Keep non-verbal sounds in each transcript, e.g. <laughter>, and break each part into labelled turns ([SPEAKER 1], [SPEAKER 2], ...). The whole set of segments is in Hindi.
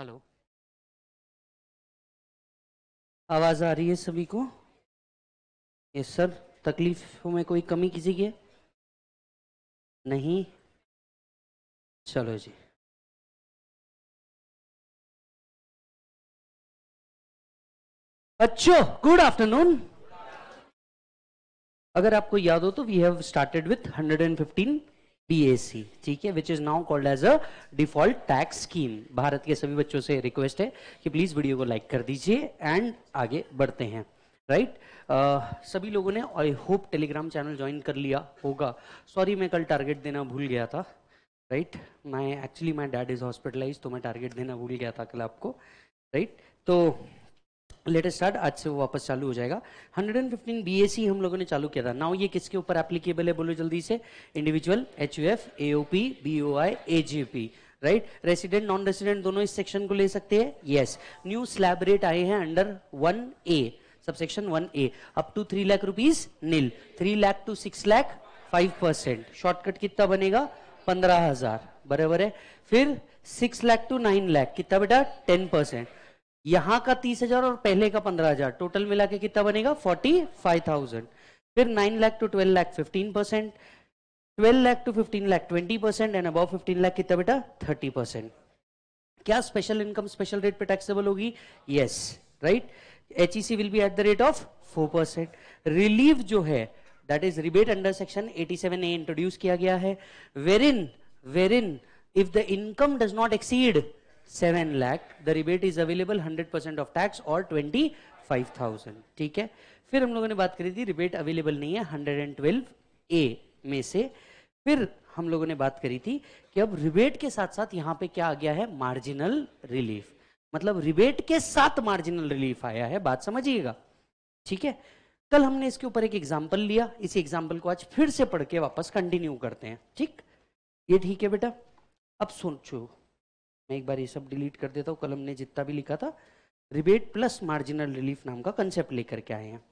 [SPEAKER 1] हेलो आवाज़ आ रही है सभी को यस सर तकलीफ में कोई कमी किसी की है नहीं चलो जी अच्छो गुड आफ्टरनून
[SPEAKER 2] अगर आपको याद हो तो we have started with 115 PAC ठीक है which is now called as a default tax scheme Bharat के सभी बच्चों से रिक्वेस्ट है कि प्लीज वीडियो को लाइक कर दीजिए एंड आगे बढ़ते हैं राइट right? uh, सभी लोगों ने I hope Telegram channel join कर लिया होगा सॉरी मैं कल टारगेट देना भूल गया था right my actually my dad is hospitalise तो मैं टारगेट देना भूल गया था कल आपको राइट right? तो लेटेस्ट स्टार्ट आज से वो वापस चालू हो जाएगा 115 बीएसी हम लोगों ने चालू किया था नाउ ये किसके ऊपर एप्लीकेबल है बोलो जल्दी से individual H U F AOP BOI AGP right resident non resident दोनों इस सेक्शन को ले सकते हैं यस न्यू स्लैब रेट आए हैं under one A section one A up to three lakh rupees nil three lakh to six lakh five percent shortcut कितना बनेगा पंद्रह हजार बराबर है फिर six lakh to nine lakh कितना बेटा टेन परसेंट यहां का तीस हजार और पहले का पंद्रह हजार टोटल मिला के कितना बनेगा फोर्टी फाइव थाउजेंड फिर nine lakh to twelve lakh fifteen percent twelve lakh to fifteen lakh twenty percent and above fifteen lakh कितना बेटा थर्टी परसेंट क्या स्पेशल इनकम स्पेशल रेट पे टैक्सेबल होगी yes right H E C will be at the rate of four percent relief जो है that is rebate under section eighty seven A introduce किया गया है where in where in if the income does not exceed seven lakh the rebate is available hundred percent of tax और ट्वेंटी फाइव थाउजेंड ठीक है फिर हम लोगों ने बात करी थी रिबेट अवेलेबल नहीं है हंड्रेड एंड ट्वेल्व ए में से फिर हम लोगों ने बात करी थी कि अब रिबेट के साथ साथ यहाँ पे क्या आ गया है मार्जिनल रिलीफ मतलब रिबेट के साथ मार्जिनल रिलीफ आया है बात समझिएगा ठीक है कल हमने इसके ऊपर एक एग्जाम्पल लिया इसी एग्जाम्पल को आज फिर से पढ़ के वापस कंटिन्यू करते हैं ठीक ये ठीक है बेटा अब सोचो मैं एक बार ये सब डिलीट कर देता हूँ कलम ने जितना भी लिखा था रिबेट प्लस मार्जिनल रिलीफ नाम का कंसेप्ट लेकर के आए हैं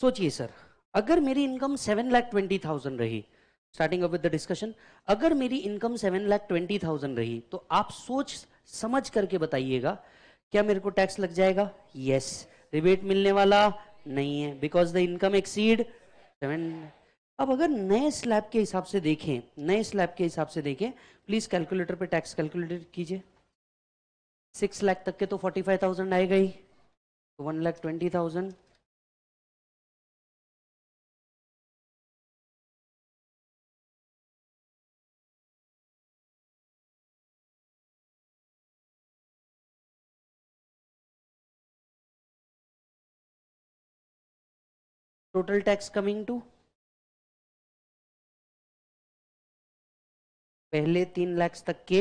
[SPEAKER 2] सोचिए सर अगर मेरी income seven lakh twenty thousand रही starting up with the discussion अगर मेरी income seven lakh twenty thousand रही तो आप सोच समझ करके बताइएगा क्या मेरे को टैक्स लग जाएगा यस yes. रिबेट मिलने वाला नहीं है because the income exceed seven अब अगर नए स्लैब के हिसाब से देखें नए स्लैब के हिसाब से देखें प्लीज कैलकुलेटर पे टैक्स कैलकुलेट कीजिए सिक्स लाख तक के तो फोर्टी फाइव थाउजेंड आएगा ही
[SPEAKER 1] तो one lakh twenty thousand total tax coming to
[SPEAKER 2] पहले तीन लाख तक के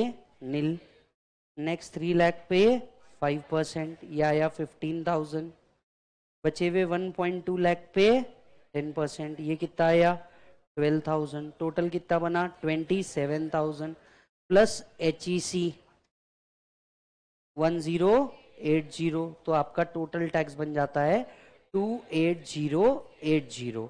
[SPEAKER 2] नील नेक्स्ट थ्री लाख पे फाइव परसेंट या या फिफ्टीन थाउजेंड बचे हुए वन पॉइंट टू लाख पे टेन परसेंट ये कितना आया ट्वेल्व थाउजेंड टोटल कितना बना twenty seven thousand plus H E C one zero eight zero तो आपका टोटल टैक्स बन जाता है two eight zero eight zero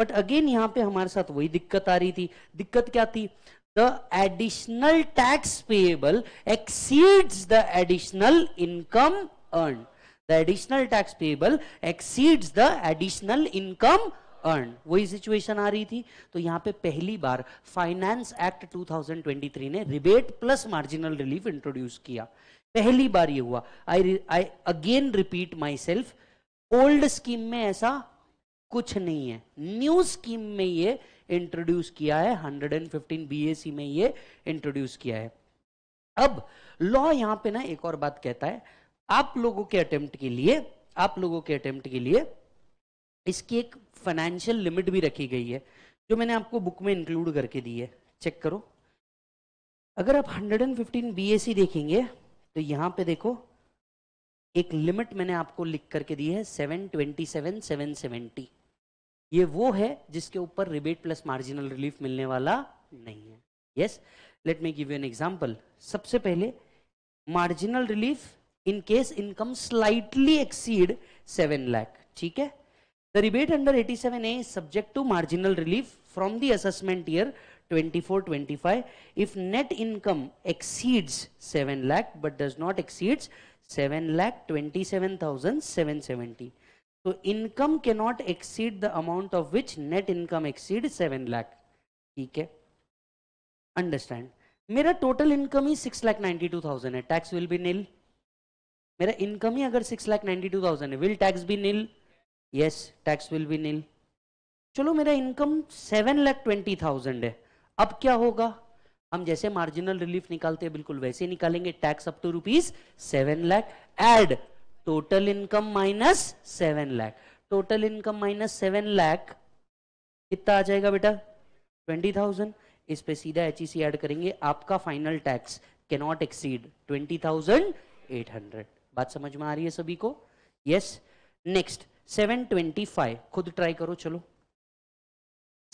[SPEAKER 2] but again यहाँ पे हमारे साथ वही दिक्कत आ रही थी दिक्कत क्या थी the additional tax payable exceeds the additional income earned. The additional tax payable exceeds the additional income earned. वही सिचुएशन आ रही थी तो यहाँ पे पहली बार फाइनेंस एक्ट 2023 ने rebate plus marginal relief introduce किया पहली बार ये हुआ I I again repeat myself old scheme में ऐसा कुछ नहीं है न्यू स्कीम में ये इंट्रोड्यूस किया है 115 बीएसी में ये इंट्रोड्यूस किया है अब लॉ यहां पे ना एक और बात कहता है आप लोगों के अटेम्प्ट के लिए आप लोगों के अटेम्प्ट के लिए इसकी एक फाइनेंशियल लिमिट भी रखी गई है जो मैंने आपको बुक में इंक्लूड करके दी है चेक करो अगर आप 115 बीएसी देखेंगे तो यहां पे देखो एक लिमिट मैंने आपको लिख करके दी है 727 770 ये वो है जिसके ऊपर रिबेट प्लस मार्जिनल रिलीफ मिलने वाला नहीं है yes let me give you an example सबसे पहले marginal relief in case income slightly exceed seven lakh ठीक है the rebate under eighty seven A subject to marginal relief from the assessment year 24, 25. If net income exceeds 7 lakh but does not exceeds 7 lakh 27,770. तो इनकम के not exceed the amount of which net income exceed seven lakh ठीक है अंडरस्टैंड मेरा टोटल इनकम ही six lakh ninety two thousand है टैक्स विल बी नील मेरा इनकम ही अगर six lakh ninety two thousand है will tax be nil yes tax will be nil चलो मेरा income seven lakh twenty thousand है अब क्या होगा हम जैसे मार्जिनल रिलीफ निकालते हैं बिल्कुल वैसे निकालेंगे tax up to rupees seven lakh add total income minus seven lakh total income minus seven lakh कितना आ जाएगा बेटा ट्वेंटी थाउजेंड इस पे सीधा एच ऐड e करेंगे आपका फाइनल टैक्स के not exceed twenty thousand eight hundred बात समझ में आ रही है सभी को yes next seven twenty five खुद ट्राई करो चलो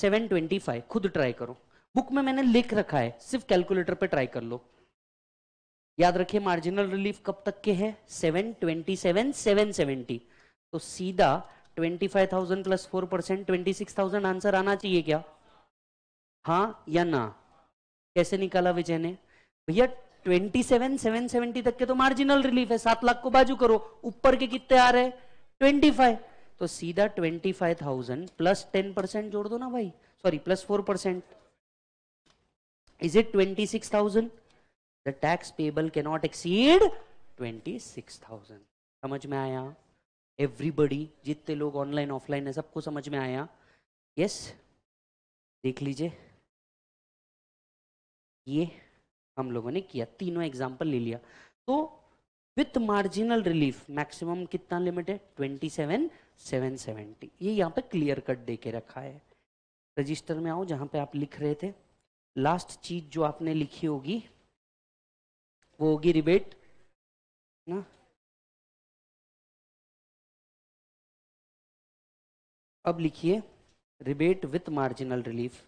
[SPEAKER 2] सेवन ट्वेंटी फाइव खुद ट्राई करो बुक में मैंने लिख रखा है सिर्फ कैलकुलेटर पे ट्राई कर लो याद रखिए मार्जिनल रिलीफ कब तक के है seven twenty seven seven seventy तो सीधा twenty five thousand plus four percent twenty six thousand answer आना चाहिए क्या हाँ या ना कैसे निकाला विजय ने भैया ट्वेंटी सेवन सेवन सेवेंटी तक के तो मार्जिनल रिलीफ है सात लाख को बाजू करो ऊपर के कितने आ रहे ट्वेंटी फाइव तो सीधा twenty five thousand plus ten percent जोड़ दो ना भाई sorry plus four percent is it twenty six thousand the tax payable cannot exceed 26,000 समझ में आया एवरीबडी जितने लोग ऑनलाइन ऑफलाइन है सबको समझ में आया यस yes? देख लीजिए ये हम लोगों ने किया तीनों एग्जाम्पल ले लिया तो विथ मार्जिनल रिलीफ मैक्सिमम कितना लिमिट है ट्वेंटी सेवन सेवन सेवेंटी ये यहाँ पे क्लियर कट दे के रखा है रजिस्टर में आओ जहाँ पे आप लिख रहे थे लास्ट चीज जो आपने लिखी होगी वो होगी रिबेट ना
[SPEAKER 1] अब लिखिए रिबेट विथ मार्जिनल रिलीफ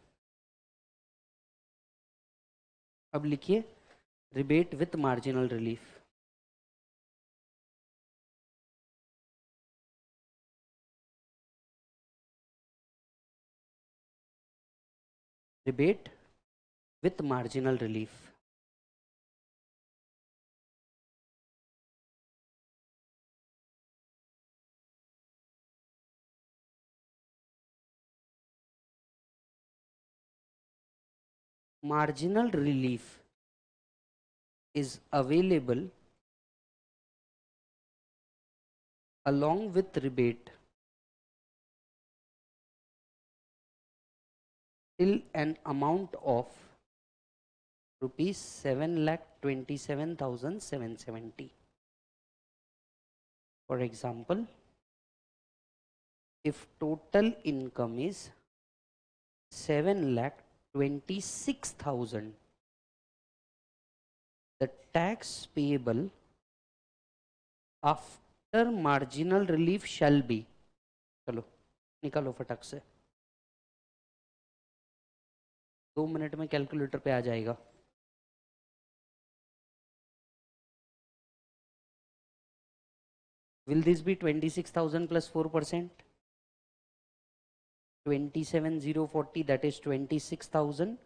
[SPEAKER 1] अब लिखिए rebate with marginal relief rebate with marginal relief marginal relief is available along with rebate
[SPEAKER 2] till an amount of rupees 7 lakh 27,770. For example,
[SPEAKER 1] if total income is
[SPEAKER 2] 7 lakh 26000 the tax payable after marginal relief shall be चलो निकालो फटक से
[SPEAKER 1] दो मिनट में कैलकुलेटर पे आ जाएगा will this be
[SPEAKER 2] 26000 plus 4 percent 27040 that is 26000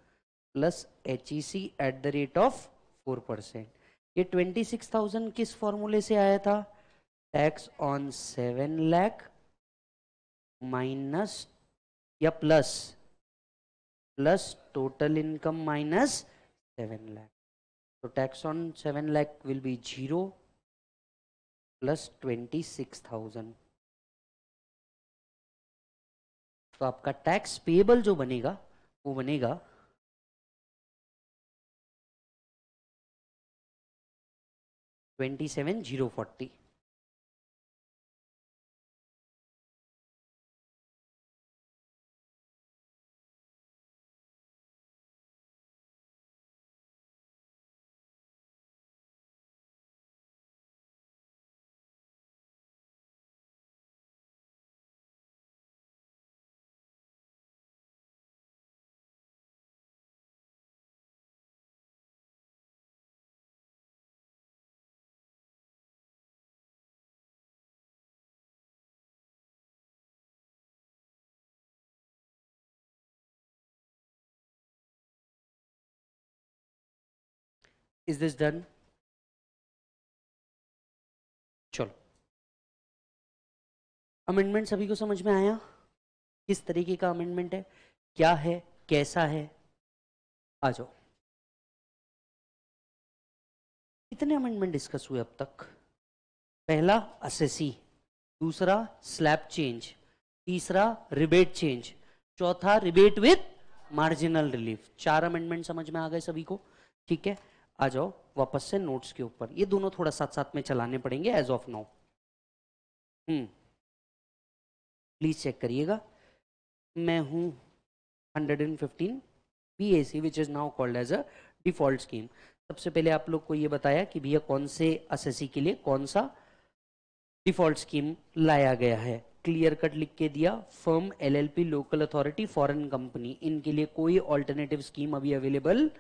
[SPEAKER 2] plus HEC at the rate of 4 percent ये 26,000 किस फॉर्मूले से आया था टैक्स ऑन 7 लाख माइनस या plus plus total income minus 7 lakh तो tax on 7 lakh will be zero plus 26,000 तो आपका टैक्स पेबल जो बनेगा
[SPEAKER 1] वो बनेगा twenty seven zero forty is this done चलो अमेंडमेंट सभी को समझ में आया किस तरीके का अमेंडमेंट है क्या है कैसा है आ जाओ
[SPEAKER 2] कितने अमेंडमेंट डिस्कस हुए अब तक पहला असेसी दूसरा स्लैब चेंज तीसरा रिबेट चेंज चौथा रिबेट विथ मार्जिनल रिलीफ चार अमेंडमेंट समझ में आ गए सभी को ठीक है आ जाओ वापस से नोट्स के ऊपर ये दोनों थोड़ा साथ साथ में चलाने पड़ेंगे as of now hmm please check करिएगा मैं हूँ 115 BAC which is now called as a default scheme सबसे पहले आप लोग को ये बताया कि भैया कौन से असेसी के लिए कौन सा डिफॉल्ट स्कीम लाया गया है क्लियर कट लिख के दिया firm LLP local authority foreign company इनके लिए कोई ऑल्टरनेटिव स्कीम अभी अवेलेबल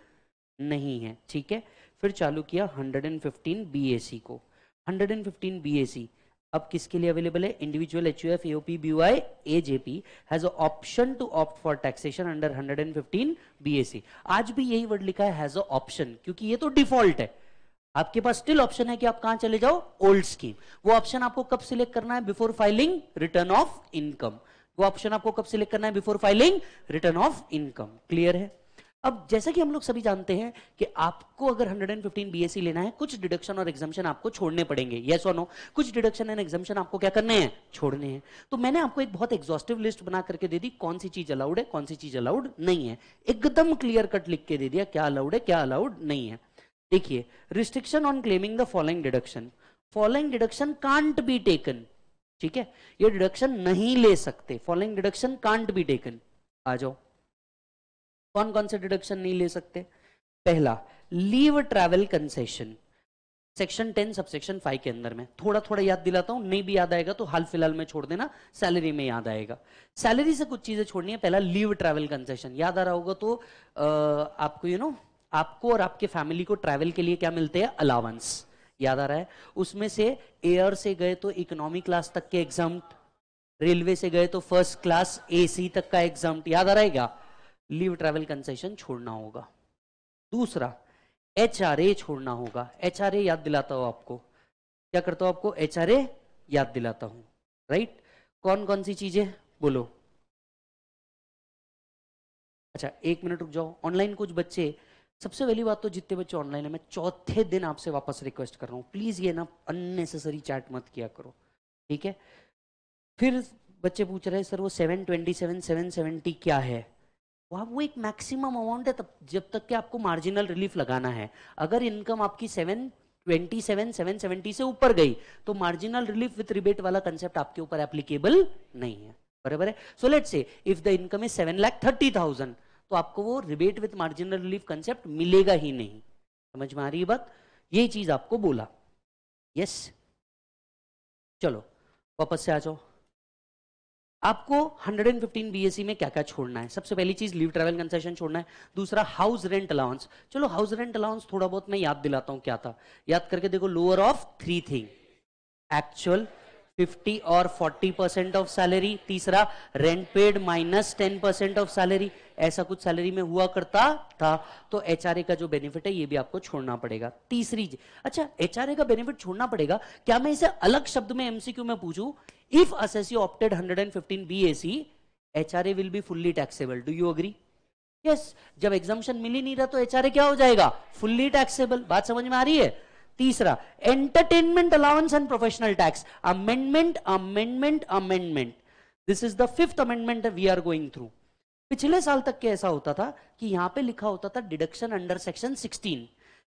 [SPEAKER 2] नहीं है ठीक है फिर चालू किया 115 BAC को 115 BAC अब किसके लिए अवेलेबल है individual H F AOP BY AJP has option to opt for taxation under 115 BAC आज भी यही वर्ड लिखा है ऑप्शन क्योंकि ये तो डिफॉल्ट है आपके पास स्टिल ऑप्शन है कि आप कहां चले जाओ ओल्ड स्कीम वो ऑप्शन आपको कब सिलेक्ट करना है before filing return of income वो ऑप्शन आपको कब सिलेक्ट करना है before filing return of income clear है अब जैसा कि हम लोग सभी जानते हैं कि आपको अगर 115 बीएससी e लेना है कुछ डिडक्शन और एग्जामेशन आपको छोड़ने पड़ेंगे यस और नो कुछ डिडक्शन एंड एग्जामेशन आपको क्या करने हैं छोड़ने हैं तो मैंने आपको एक बहुत एग्जॉस्टिव लिस्ट बना करके दे दी कौन सी चीज अलाउड है कौन सी चीज अलाउड नहीं है एकदम क्लियर कट लिख के दे दिया क्या अलाउड है क्या अलाउड नहीं है देखिए restriction on claiming the following deduction following deduction can't be taken ठीक है ये डिडक्शन नहीं ले सकते following deduction can't be taken आ जाओ कौन कौन से डिडक्शन नहीं ले सकते पहला leave travel concession section ten sub five के अंदर में थोड़ा थोड़ा याद दिलाता हूं नहीं भी याद आएगा तो हाल फिलहाल में छोड़ देना सैलरी में याद आएगा सैलरी से कुछ चीजें छोड़नी है पहला लीव ट्रैवल कंसेशन याद आ रहा होगा तो आ, आपको यू नो आपको और आपके फैमिली को ट्रैवल के लिए क्या मिलते हैं अलावेंस याद आ रहा है उसमें से एयर से गए तो इकोनॉमी क्लास तक के एग्जाम रेलवे से गए तो फर्स्ट क्लास एसी तक का एग्जाम याद आ रहा है क्या लीव ट्रेवल कंसेशन छोड़ना होगा दूसरा एच आर ए छोड़ना होगा एच आर ए याद दिलाता हूं आपको क्या करता हूं आपको एच आर याद दिलाता हूं राइट कौन कौन सी चीजें बोलो अच्छा एक मिनट रुक जाओ ऑनलाइन कुछ बच्चे सबसे पहली बात तो जितने बच्चे ऑनलाइन है मैं चौथे दिन आपसे वापस रिक्वेस्ट कर रहा हूँ प्लीज ये ना अननेसेसरी चैट मत किया करो ठीक है फिर बच्चे पूछ रहे हैं सर वो seven twenty seven seven seventy क्या है वो एक मैक्सिमम अमाउंट है तब जब तक कि आपको मार्जिनल रिलीफ लगाना है अगर इनकम आपकी seven twenty seven seven seventy से ऊपर गई तो मार्जिनल रिलीफ विथ रिबेट वाला कंसेप्ट आपके ऊपर एप्लीकेबल नहीं है बराबर है so let say if the income is seven lakh thirty thousand तो आपको वो rebate with marginal relief concept मिलेगा ही नहीं समझ में आ रही है बात ये चीज आपको बोला यस yes? चलो वापस से आ जाओ आपको 115 बीएससी e में क्या क्या छोड़ना है सबसे पहली चीज लीव ट्रेवल कंसेशन छोड़ना है दूसरा हाउस रेंट अलाउंस चलो हाउस रेंट अलाउंस थोड़ा बहुत मैं याद दिलाता हूं क्या था याद करके देखो lower of three thing actual 50 और 40 परसेंट ऑफ सैलरी तीसरा rent paid minus 10 percent of salary ऐसा कुछ सैलरी में हुआ करता था तो एच का जो बेनिफिट है ये भी आपको छोड़ना पड़ेगा तीसरी अच्छा एच का बेनिफिट छोड़ना पड़ेगा क्या मैं इसे अलग शब्द में एमसीक्यू में पूछू if assessee opted H BAC A will be fully taxable do you agree yes जब एग्जामेशन मिल ही नहीं रहा तो एचआरए क्या हो जाएगा फुल्ली टैक्सेबल बात समझ में आ रही है तीसरा entertainment allowance and professional tax amendment amendment amendment this is the fifth amendment we are going through पिछले साल तक के ऐसा होता था कि यहां पे लिखा होता था डिडक्शन अंडर सेक्शन 16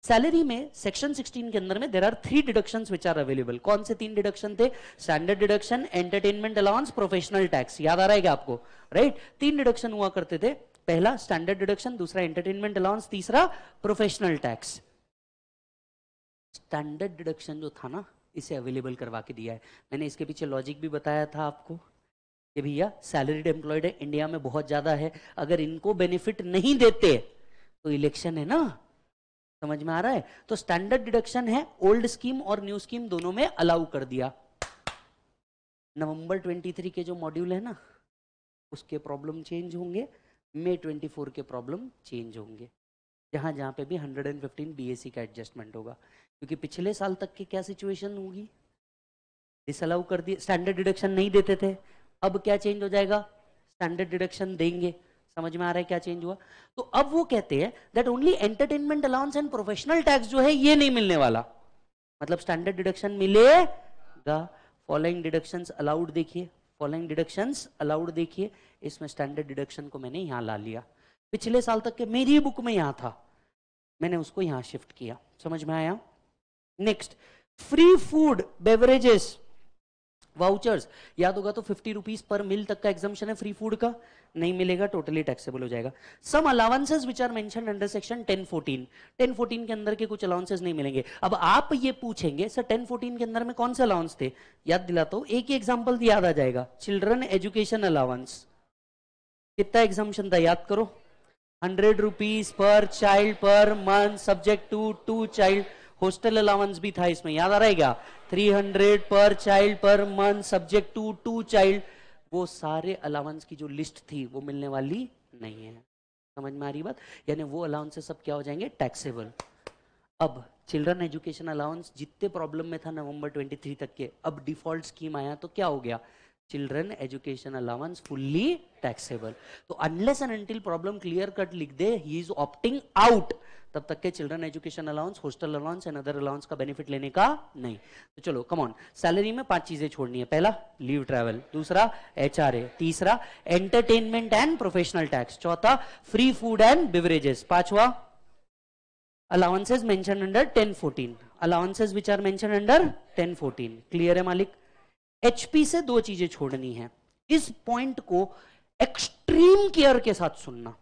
[SPEAKER 2] सैलरी में सेक्शन 16 के अंदर में there are three deduction which are available कौन से तीन डिडक्शन थे standard deduction entertainment allowance professional tax याद आ रहा है आपको राइट right? तीन डिडक्शन हुआ करते थे पहला स्टैंडर्ड डिडक्शन दूसरा एंटरटेनमेंट अलाउंस तीसरा प्रोफेशनल टैक्स स्टैंडर्ड डिडक्शन जो था ना इसे अवेलेबल करवा के दिया है मैंने इसके पीछे लॉजिक भी बताया था आपको कि भैया सैलरीड एम्प्लॉयड है इंडिया में बहुत ज्यादा है अगर इनको बेनिफिट नहीं देते तो इलेक्शन है ना समझ में आ रहा है तो स्टैंडर्ड डिडक्शन है ओल्ड स्कीम और न्यू स्कीम दोनों में अलाउ कर दिया नवंबर 23 के जो मॉड्यूल है ना उसके प्रॉब्लम चेंज होंगे मे 24 के प्रॉब्लम चेंज होंगे जहां जहां पे भी 115 बीएससी का एडजस्टमेंट होगा क्योंकि पिछले साल तक की क्या सिचुएशन होगी डिसअलाउ कर दिए स्टैंडर्ड डिडक्शन नहीं देते थे अब क्या चेंज हो जाएगा स्टैंडर्ड डिडक्शन देंगे समझ में आ रहा है क्या चेंज हुआ तो अब वो कहते हैं that only entertainment allowance and professional tax जो है ये नहीं मिलने वाला मतलब स्टैंडर्ड डिडक्शन मिलेगा फॉलोइंग डिडक्शन अलाउड देखिए फॉलोइंग डिडक्शन अलाउड देखिए इसमें स्टैंडर्ड डिडक्शन को मैंने यहां ला लिया पिछले साल तक के मेरी बुक में यहां था मैंने उसको यहां शिफ्ट किया समझ में आया next free food beverages vouchers याद होगा तो फिफ्टी रुपीज पर मिल तक का एग्जामेशन है फ्री फूड का नहीं मिलेगा टोटली टैक्सेबल हो जाएगा some allowances which are mention under section 1014 1014 के अंदर के कुछ अलाउंसेज नहीं मिलेंगे अब आप ये पूछेंगे सर 1014 के अंदर में कौन से अलाउंस थे याद दिलाता तो एक ही एग्जाम्पल याद आ जाएगा चिल्ड्रन एजुकेशन अलाउंस कितना एग्जामेशन था याद करो hundred rupees per child per month subject to two child hostel allowance भी था इसमें याद आ रहेगा 300 per child per month subject to two child वो सारे अलाउंस की जो लिस्ट थी वो मिलने वाली नहीं है समझ में आ रही बात यानी वो अलाउंस सब क्या हो जाएंगे टैक्सेबल अब चिल्ड्रन एजुकेशन अलाउंस जितने प्रॉब्लम में था नवंबर 23 तक के अब डिफॉल्ट स्कीम आया तो क्या हो गया children education allowance fully taxable तो unless and until problem clear cut लिख दे ही इज ऑप्टिंग आउट तब तक के children education allowance hostel allowance and other allowance का बेनिफिट लेने का नहीं तो चलो कम ऑन सैलरी में पांच चीजें छोड़नी है पहला लीव ट्रैवल दूसरा एचआरए तीसरा एंटरटेनमेंट एंड प्रोफेशनल टैक्स चौथा फ्री फूड एंड बिवरेजेस पांचवा allowances mention under ten fourteen allowances which are mention under ten fourteen clear है मालिक एचपी से दो चीजें छोड़नी है इस पॉइंट को एक्सट्रीम केयर के साथ सुनना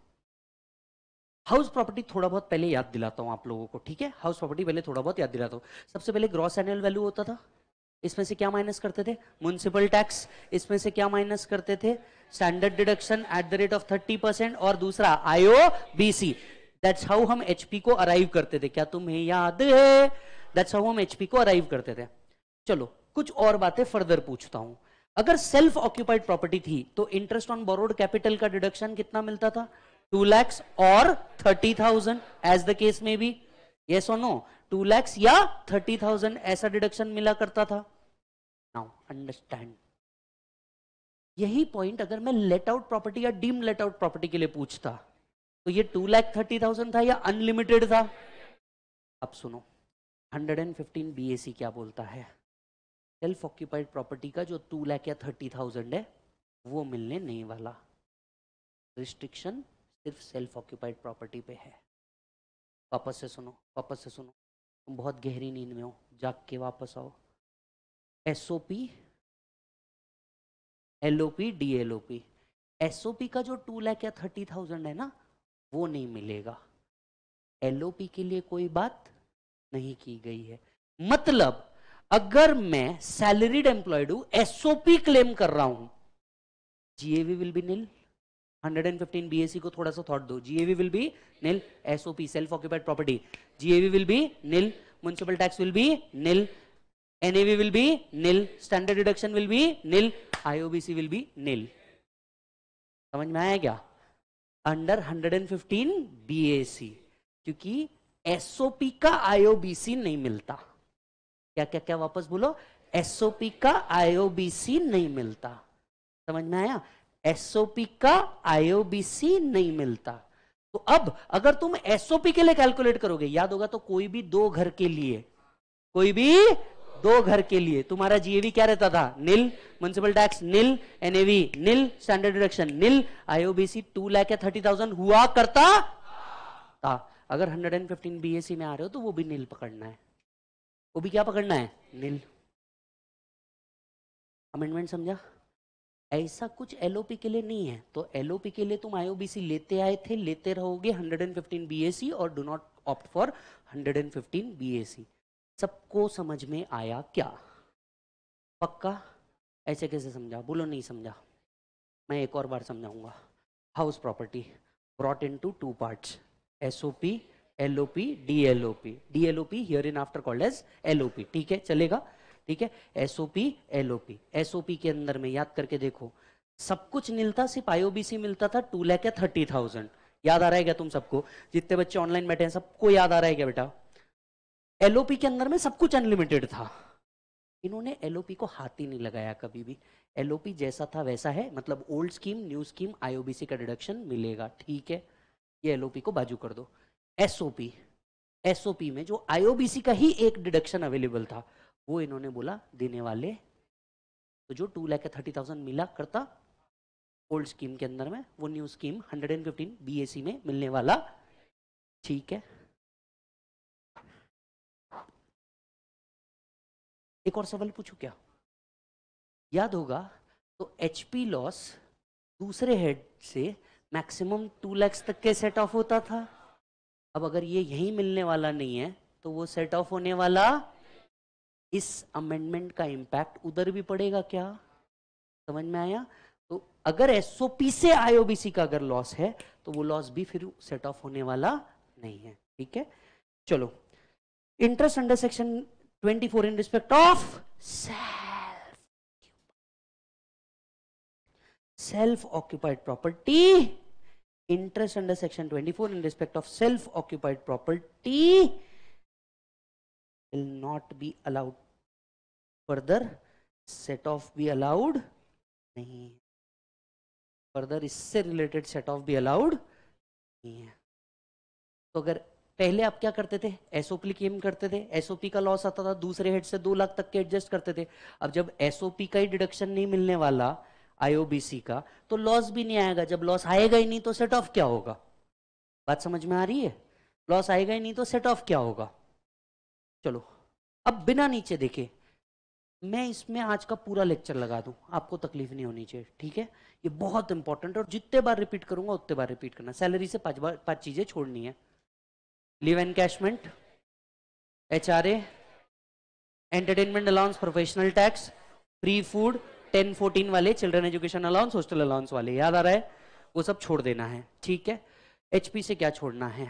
[SPEAKER 2] हाउस प्रॉपर्टी थोड़ा बहुत पहले याद दिलाता हूं आप लोगों को ठीक है हाउस प्रॉपर्टी पहले थोड़ा बहुत याद दिलाता हूं सबसे पहले ग्रॉस एनुअल वैल्यू होता था इसमें से क्या माइनस करते थे म्यूनसिपल टैक्स इसमें से क्या माइनस करते थे standard deduction at the rate of thirty percent और दूसरा आईओ बीसी दैट्स हाउ हम एचपी को अराइव करते थे क्या तुम्हें याद है दैट्स हाउ हम एचपी को अराइव करते थे चलो कुछ और बातें फर्दर पूछता हूं अगर सेल्फ ऑक्यूपाइड प्रॉपर्टी थी तो इंटरेस्ट ऑन बोरोड कैपिटल का डिडक्शन कितना मिलता था टू लैक्स और thirty thousand as the case में भी येस और नो टू लैक्स या थर्टी थाउजेंड ऐसा डिडक्शन मिला करता था नाउ अंडरस्टैंड यही पॉइंट अगर मैं लेट आउट प्रॉपर्टी या डीम लेट आउट प्रॉपर्टी के लिए पूछता तो ये टू लैख थर्टी थाउजेंड था या अनलिमिटेड था अब सुनो हंड्रेड एंड 115 बीएसी क्या बोलता है सेल्फ ऑक्यूपाइड प्रॉपर्टी का जो टू लैख या थर्टी थाउजेंड है वो मिलने नहीं वाला रिस्ट्रिक्शन सिर्फ सेल्फ ऑक्यूपाइड प्रॉपर्टी पे है वापस से सुनो वापस से सुनो तुम बहुत गहरी नींद में हो जाग के वापस आओ S O P L O P D L O P S O P का जो टू लैख या थर्टी थाउजेंड है ना वो नहीं मिलेगा एल ओ पी के लिए कोई बात नहीं की गई है मतलब अगर मैं सैलरीड एम्प्लॉयड हूं एसओपी क्लेम कर रहा हूं GAV will be nil 115 BSC को थोड़ा सा थॉट दो GAV will be nil SOP self occupied property GAV will be nil municipal tax will be nil NAV will be nil standard deduction will be nil IOBC will be nil समझ में आया क्या अंडर 115 बीएसी क्योंकि एसओपी का आईओबीसी नहीं मिलता क्या क्या क्या वापस बोलो एसओपी का आईओबीसी नहीं मिलता समझ में आया एसओपी का आईओबीसी नहीं मिलता तो अब अगर तुम एसओपी के लिए कैलकुलेट करोगे याद होगा तो कोई भी दो घर के लिए कोई भी दो घर के लिए तुम्हारा जीएवी क्या रहता था nil municipal tax nil NAV nil standard deduction nil IOBC two lakh या थर्टी थाउजेंड हुआ करता था अगर हंड्रेड एंड फिफ्टीन बीएससी में आ रहे हो तो वो भी नील पकड़ना है वो भी क्या पकड़ना है नील अमेंडमेंट समझा ऐसा कुछ एलओपी के लिए नहीं है तो एलओपी के लिए तुम आईओबीसी लेते आए थे लेते रहोगे 115 बीएसी और do not opt for 115 BAC सबको समझ में आया क्या पक्का ऐसे कैसे समझा बोलो नहीं समझा मैं एक और बार समझाऊंगा house property brought into two parts SOP LOP, DLOP. DLOP hereinafter called as LOP. ठीक है चलेगा ठीक है SOP, LOP. SOP के अंदर में याद करके देखो सब कुछ मिलता सिर्फ आईओबीसी मिलता था टू लैख या थर्टी थाउजेंड याद आ रहा है क्या तुम सबको जितने बच्चे ऑनलाइन बैठे हैं सबको याद आ रहा है क्या बेटा एलओपी के अंदर में सब कुछ अनलिमिटेड था इन्होंने एलओपी को हाथ ही नहीं लगाया कभी भी एलओपी जैसा था वैसा है मतलब old scheme new scheme IOBC का डिडक्शन मिलेगा ठीक है ये एलओपी को बाजू कर दो एसओपी एसओपी में जो आईओबीसी का ही एक डिडक्शन अवेलेबल था वो इन्होंने बोला देने वाले तो जो टू लैख थर्टी थाउजेंड मिला करता ओल्ड स्कीम के अंदर में वो new scheme hundred and fifteen B में मिलने वाला ठीक है एक और सवाल पूछू क्या याद होगा तो एचपी लॉस दूसरे हेड से मैक्सिमम टू लैक्स तक के सेट ऑफ होता था अब अगर ये यही मिलने वाला नहीं है तो वो सेट ऑफ होने वाला इस अमेंडमेंट का इम्पैक्ट उधर भी पड़ेगा क्या समझ में आया तो अगर एसओपी से आईओबीसी का अगर लॉस है तो वो लॉस भी फिर सेट ऑफ होने वाला नहीं है ठीक है चलो interest under section 24 in respect of self self occupied property interest under section 24 in respect of self-occupied property will not be allowed further set off भी allowed नहीं है फर्दर इससे रिलेटेड सेट ऑफ भी अलाउड नहीं है तो अगर पहले आप क्या करते थे एसओपी क्लेम करते थे एसओपी का लॉस आता था दूसरे हेड से दो लाख तक के एडजस्ट करते थे अब जब एसओपी का ही डिडक्शन नहीं मिलने वाला आईओबीसी का तो लॉस भी नहीं आएगा जब लॉस आएगा ही नहीं तो सेट ऑफ क्या होगा बात समझ में आ रही है लॉस आएगा ही नहीं तो सेट ऑफ क्या होगा चलो अब बिना नीचे देखे मैं इसमें आज का पूरा लेक्चर लगा दूं आपको तकलीफ नहीं होनी चाहिए ठीक है ये बहुत इंपॉर्टेंट और जितने बार रिपीट करूंगा उतने बार रिपीट करना सैलरी से पांच बार पांच चीजें छोड़नी है leave encashment H R entertainment allowance professional tax free food ten fourteen वाले children education allowance hostel allowance वाले याद आ रहा है वो सब छोड़ देना है ठीक है एचपी से क्या छोड़ना है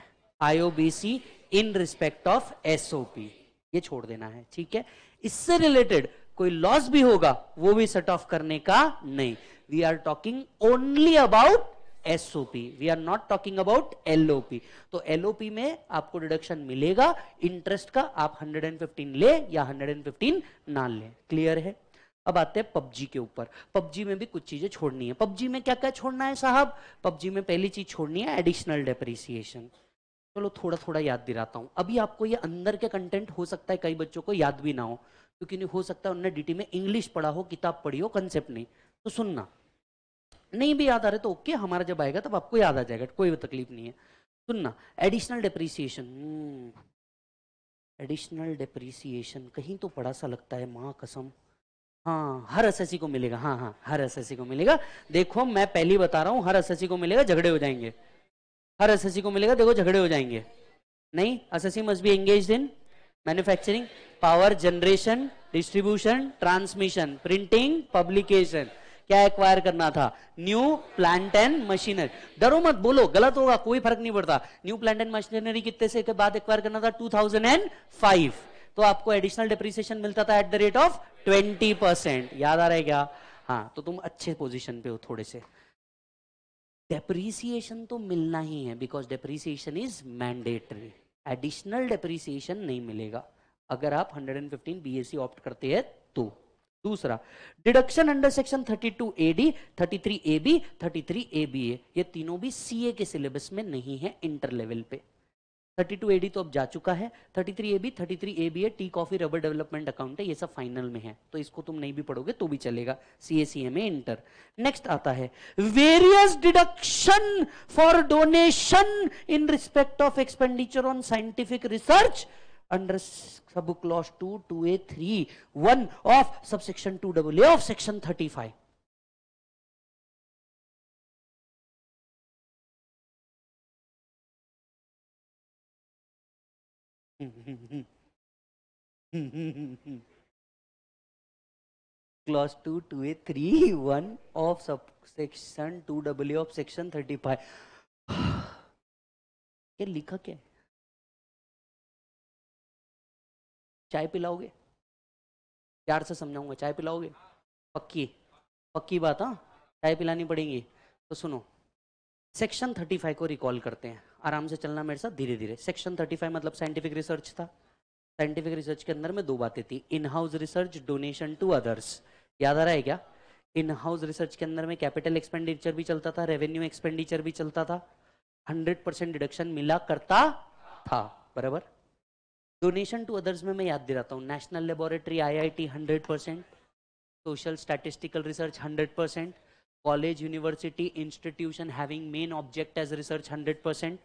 [SPEAKER 2] आईओबीसी इन रिस्पेक्ट ऑफ एसओपी ये छोड़ देना है ठीक है इससे रिलेटेड कोई लॉस भी होगा वो भी सेट ऑफ करने का नहीं we are talking only about SOP we are not talking about LOP तो एलओपी में आपको डिडक्शन मिलेगा इंटरेस्ट का आप 115 ले या 115 ना ले क्लियर है अब आते हैं पबजी के ऊपर पबजी में भी कुछ चीज़ें छोड़नी है पबजी में क्या क्या छोड़ना है साहब पबजी में पहली चीज़ छोड़नी है एडिशनल डेप्रिसिएशन चलो थोड़ा थोड़ा याद दिलाता हूँ अभी आपको ये अंदर के कंटेंट हो सकता है कई बच्चों को याद भी ना हो क्योंकि नहीं हो सकता है उन्हें डीटी में इंग्लिश पढ़ा हो किताब पढ़ी हो कंसेप्ट नहीं तो सुनना नहीं भी याद आ रहे तो ओके हमारा जब आएगा तब आपको याद आ जाएगा कोई तकलीफ नहीं है सुनना एडिशनल डेप्रिसिएशन एडिशनल डेप्रिसिएशन कहीं तो पड़ा सा लगता है माँ कसम हाँ हर एस को मिलेगा हाँ हाँ हर एस को मिलेगा देखो मैं पहली बता रहा हूँ हर एस को मिलेगा झगड़े हो जाएंगे हर एस को मिलेगा देखो झगड़े हो जाएंगे नहीं S must be engage in manufacturing power generation distribution transmission printing publication क्या एक्वायर करना था न्यू प्लांट एंड मशीनरी डरो मत बोलो गलत होगा कोई फर्क नहीं पड़ता न्यू प्लांट एंड मशीनरी कितने से के बाद एक्वायर करना था 2005 तो आपको एडिशनल डिप्रिसिएशन मिलता था at the rate of twenty percent याद आ रहा है क्या हाँ तो तुम अच्छे पोजीशन पे हो थोड़े से डेप्रीसिएशन तो मिलना ही है because depreciation is mandatory additional depreciation नहीं मिलेगा अगर आप 115 बीएससी ऑप्ट करते हैं तो दूसरा deduction under section 32 AD 33 AB 33 ABA ये तीनों भी सीए के सिलेबस में नहीं है इंटर लेवल पे थर्टी टू एडी तो अब जा चुका है thirty three A B thirty three A B है tea coffee rubber development account है ये सब फाइनल में है तो इसको तुम नहीं भी पढ़ोगे तो भी चलेगा C A C M A inter next आता है various deduction for donation in respect of expenditure on scientific research two A three one of 3 1 of subsection of section thirty five two A three one of subsection two W of section thirty five क्या लिखा क्या चाय पिलाओगे प्यार से समझाऊंगा चाय पिलाओगे पक्की पक्की बात हाँ चाय पिलानी पड़ेगी तो सुनो सेक्शन थर्टी फाइव को रिकॉल करते हैं आराम से चलना मेरे साथ धीरे धीरे सेक्शन 35 मतलब साइंटिफिक रिसर्च था साइंटिफिक रिसर्च के अंदर में दो बातें थी in house research donation to others याद आ रहा है क्या इन हाउस रिसर्च के अंदर में कैपिटल एक्सपेंडिचर भी चलता था रेवेन्यू एक्सपेंडिचर भी चलता था हंड्रेड परसेंट डिडक्शन मिला करता था बराबर डोनेशन टू अदर्स में मैं याद दिलाता हूँ national laboratory IIT 100 percent social statistical research 100 percent college university institution having main object as research 100 percent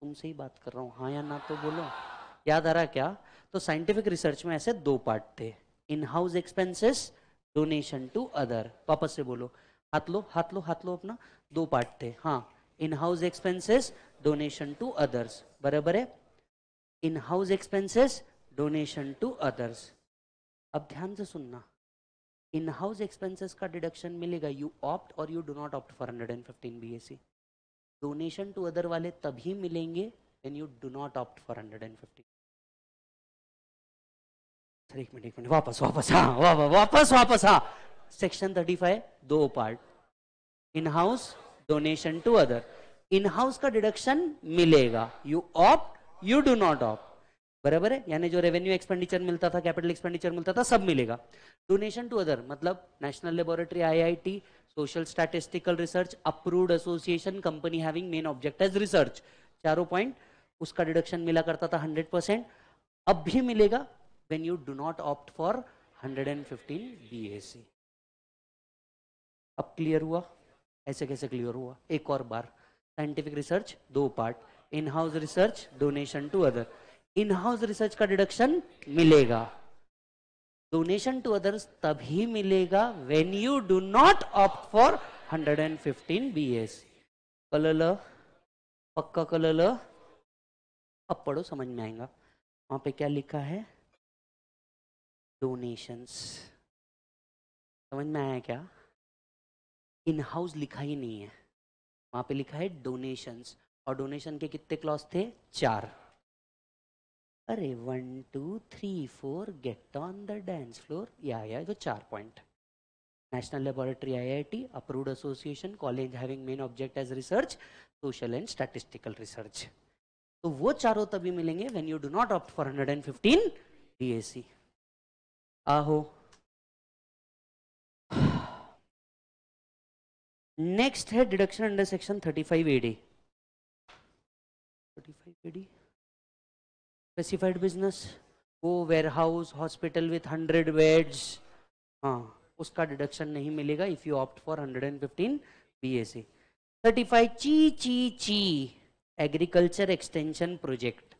[SPEAKER 2] तुमसे ही बात कर रहा हूँ हाँ या ना तो बोलो याद आ रहा क्या तो साइंटिफिक रिसर्च में ऐसे दो पार्ट थे in house expenses donation to other वापस से बोलो हाथ लो हाथ लो हाथ लो अपना दो पार्ट थे हाँ in house expenses donation to others बराबर है in house expenses donation to others अब ध्यान से सुनना इन हाउस एक्सपेंसेस का डिडक्शन मिलेगा यू ऑप्ट और you do not opt for hundred and fifteen B S donation to other वाले तभी मिलेंगे when you do not opt for hundred and fifty sir एक मिनट एक मिनट वापस वापस हाँ वापस वापस वापस हाँ सेक्शन थर्टी फाइव दो part in house donation to other in house का डिडक्शन मिलेगा you opt you do not opt बराबर है यानी जो रेवेन्यू एक्सपेंडिचर मिलता था कैपिटल एक्सपेंडिचर मिलता था सब मिलेगा डोनेशन टू अदर मतलब national laboratory IIT social statistical research approved association company having main object as research चारों पॉइंट उसका डिडक्शन मिला करता था हंड्रेड परसेंट अब भी मिलेगा when you when you do not opt for 115 BAC अब क्लियर हुआ ऐसे कैसे क्लियर हुआ एक और बार साइंटिफिक रिसर्च दो part in house research donation to other in house research का डिडक्शन मिलेगा डोनेशन टू अदर्स तभी मिलेगा when you do not opt for 115 BSC कलल पक्का कलल अब पढ़ो समझ में आएगा वहां पे क्या लिखा है डोनेशंस समझ में आया क्या इन हाउस लिखा ही नहीं है वहां पे लिखा है डोनेशंस और डोनेशन के कितने क्लॉज थे चार अरे one two three four get on the dance floor या आया जो चार point national laboratory IIT approved association college having main object as research social and statistical research तो वो चारों तभी मिलेंगे when you do not opt for hundred and fifteen B S C आहो
[SPEAKER 1] नेक्स्ट है deduction under
[SPEAKER 2] section thirty 35 AD five AD specified business वो warehouse hospital with hundred beds हाँ उसका डिडक्शन नहीं मिलेगा if you opt for hundred and fifteen B S C thirty five C C C agriculture extension project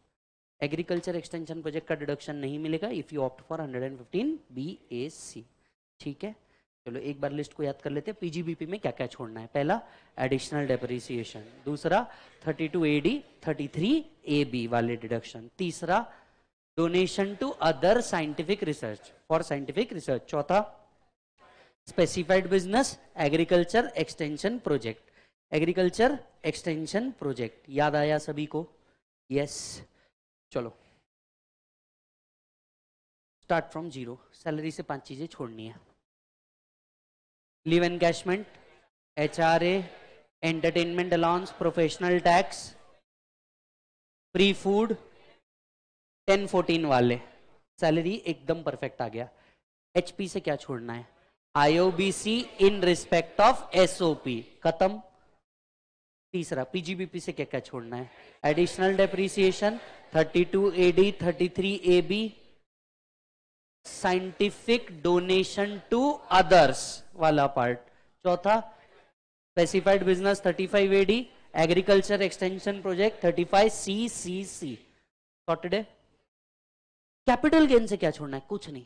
[SPEAKER 2] agriculture extension project का डिडक्शन नहीं मिलेगा if you opt for hundred and fifteen B A C ठीक है चलो एक बार लिस्ट को याद कर लेते हैं पीजीबीपी में क्या क्या छोड़ना है पहला एडिशनल डेप्रिसिएशन दूसरा 32 एडी 33 एबी वाले डिडक्शन तीसरा donation to other scientific research for scientific research चौथा specified business agriculture extension project agriculture extension project याद आया सभी को यस चलो स्टार्ट फ्रॉम जीरो सैलरी से पांच चीजें छोड़नी है leave encashment H R A entertainment allowance professional tax free food ten fourteen वाले सैलरी एकदम परफेक्ट आ गया एचपी से क्या छोड़ना है आईओबीसी इन रिस्पेक्ट ऑफ एसओपी खत्म तीसरा पीजीबीपी से क्या क्या छोड़ना है additional depreciation 32 AD 33 AB scientific donation to others वाला पार्ट चौथा specified business 35 AD agriculture extension project 35 C C C सॉटरडे कैपिटल गेन से क्या छोड़ना है कुछ नहीं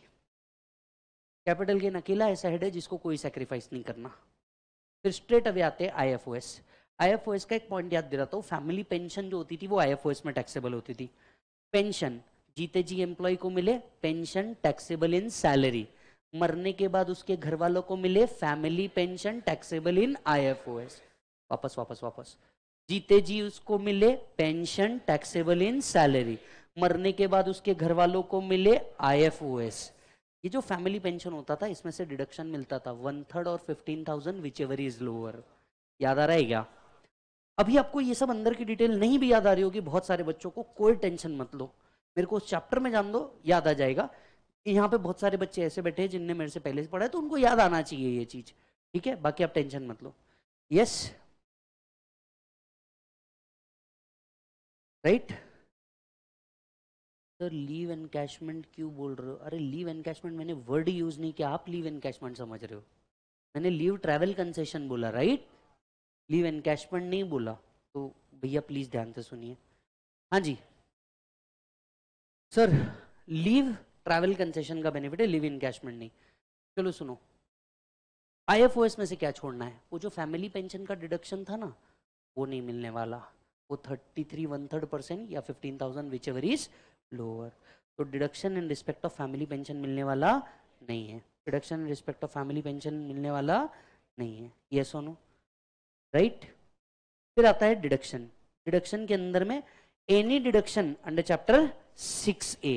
[SPEAKER 2] कैपिटल गेन अकेला ऐसा हेड है जिसको कोई सेक्रीफाइस नहीं करना फिर स्ट्रेट अवे आते हैं ओ एस का एक पॉइंट याद दिलाता हूँ फैमिली पेंशन जो होती थी वो आई एफ ओ एस में टैक्सेबल होती थी पेंशन जीते जी एम्प्लॉय को मिले पेंशन टैक्सेबल इन सैलरी मरने के बाद उसके घर वालों को मिले family pension taxable in IFOS वापस वापस वापस जीते जी उसको मिले पेंशन टैक्सेबल इन सैलरी मरने के बाद उसके घर वालों को मिले आईएफओएस ये जो फैमिली पेंशन होता था इसमें से डिडक्शन मिलता था वन थर्ड और fifteen thousand whichever is lower याद आ रहा है क्या अभी आपको ये सब अंदर की डिटेल नहीं भी याद आ रही होगी बहुत सारे बच्चों को कोई टेंशन मत लो मेरे को उस चैप्टर में जान दो याद आ जाएगा यहाँ पे बहुत सारे बच्चे ऐसे बैठे हैं जिनने मेरे से पहले से पढ़ा है तो उनको याद आना चाहिए ये चीज ठीक है बाकी आप टेंशन मत लो yes right sir leave encashment क्यों बोल रहे हो अरे लीव एनकैशमेंट मैंने वर्ड यूज नहीं किया आप लीव एनकैशमेंट समझ रहे हो मैंने लीव ट्रैवल कंसेशन बोला राइट लीव एनकैशमेंट नहीं बोला तो भैया प्लीज ध्यान से सुनिए हाँ जी सर लीव ट्रैवल कंसेशन का बेनिफिट है लिव इन कैशमेंट नहीं चलो सुनो आईएफओएस में से क्या छोड़ना है वो जो फैमिली पेंशन का डिडक्शन था ना वो नहीं मिलने वाला वो thirty three one third percent या fifteen thousand whichever is lower तो deduction in respect of family pension मिलने वाला नहीं है deduction in respect of family pension मिलने वाला नहीं है ये सोनो राइट फिर आता है डिडक्शन डिडक्शन के अंदर में any deduction under chapter six A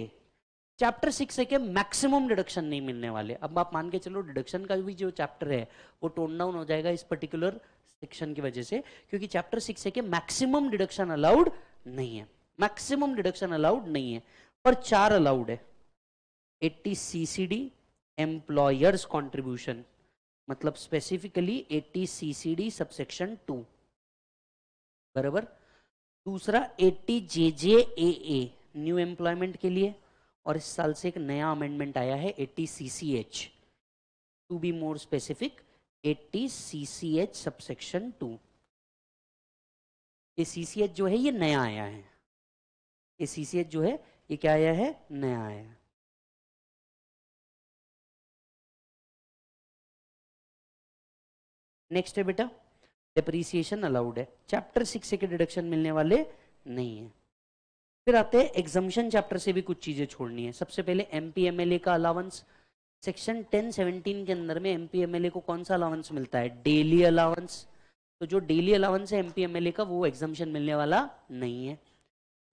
[SPEAKER 2] chapter six A के मैक्सिमम डिडक्शन नहीं मिलने वाले अब आप मान के चलो डिडक्शन का भी जो चैप्टर है वो टोन डाउन हो जाएगा इस पर्टिकुलर सेक्शन की वजह से क्योंकि चैप्टर सिक्स ए के मैक्सिमम डिडक्शन अलाउड नहीं है मैक्सिमम डिडक्शन अलाउड नहीं है पर चार अलाउड है eighty C C D employer's contribution मतलब specifically eighty C C D subsection two बराबर दूसरा eighty J J A A new employment के लिए और इस साल से एक नया अमेंडमेंट आया है T C C H to be more specific eighty C C H subsection two ये सी सी एच जो है ये नया आया है ये सी सी एच जो है
[SPEAKER 1] ये क्या आया है नया आया है
[SPEAKER 2] नेक्स्ट है बेटा डेप्रीसिएशन अलाउड है चैप्टर सिक्स के डिडक्शन मिलने वाले नहीं है फिर आते हैं एग्जामिशन चैप्टर से भी कुछ चीज़ें छोड़नी है सबसे पहले M P M L A का अलाउंस सेक्शन टेन सेवनटीन के अंदर में M P M L A को कौन सा अलावंस मिलता है डेली अलावंस तो जो डेली अलाउंस है M P M L A का वो एग्जामिशन मिलने वाला नहीं है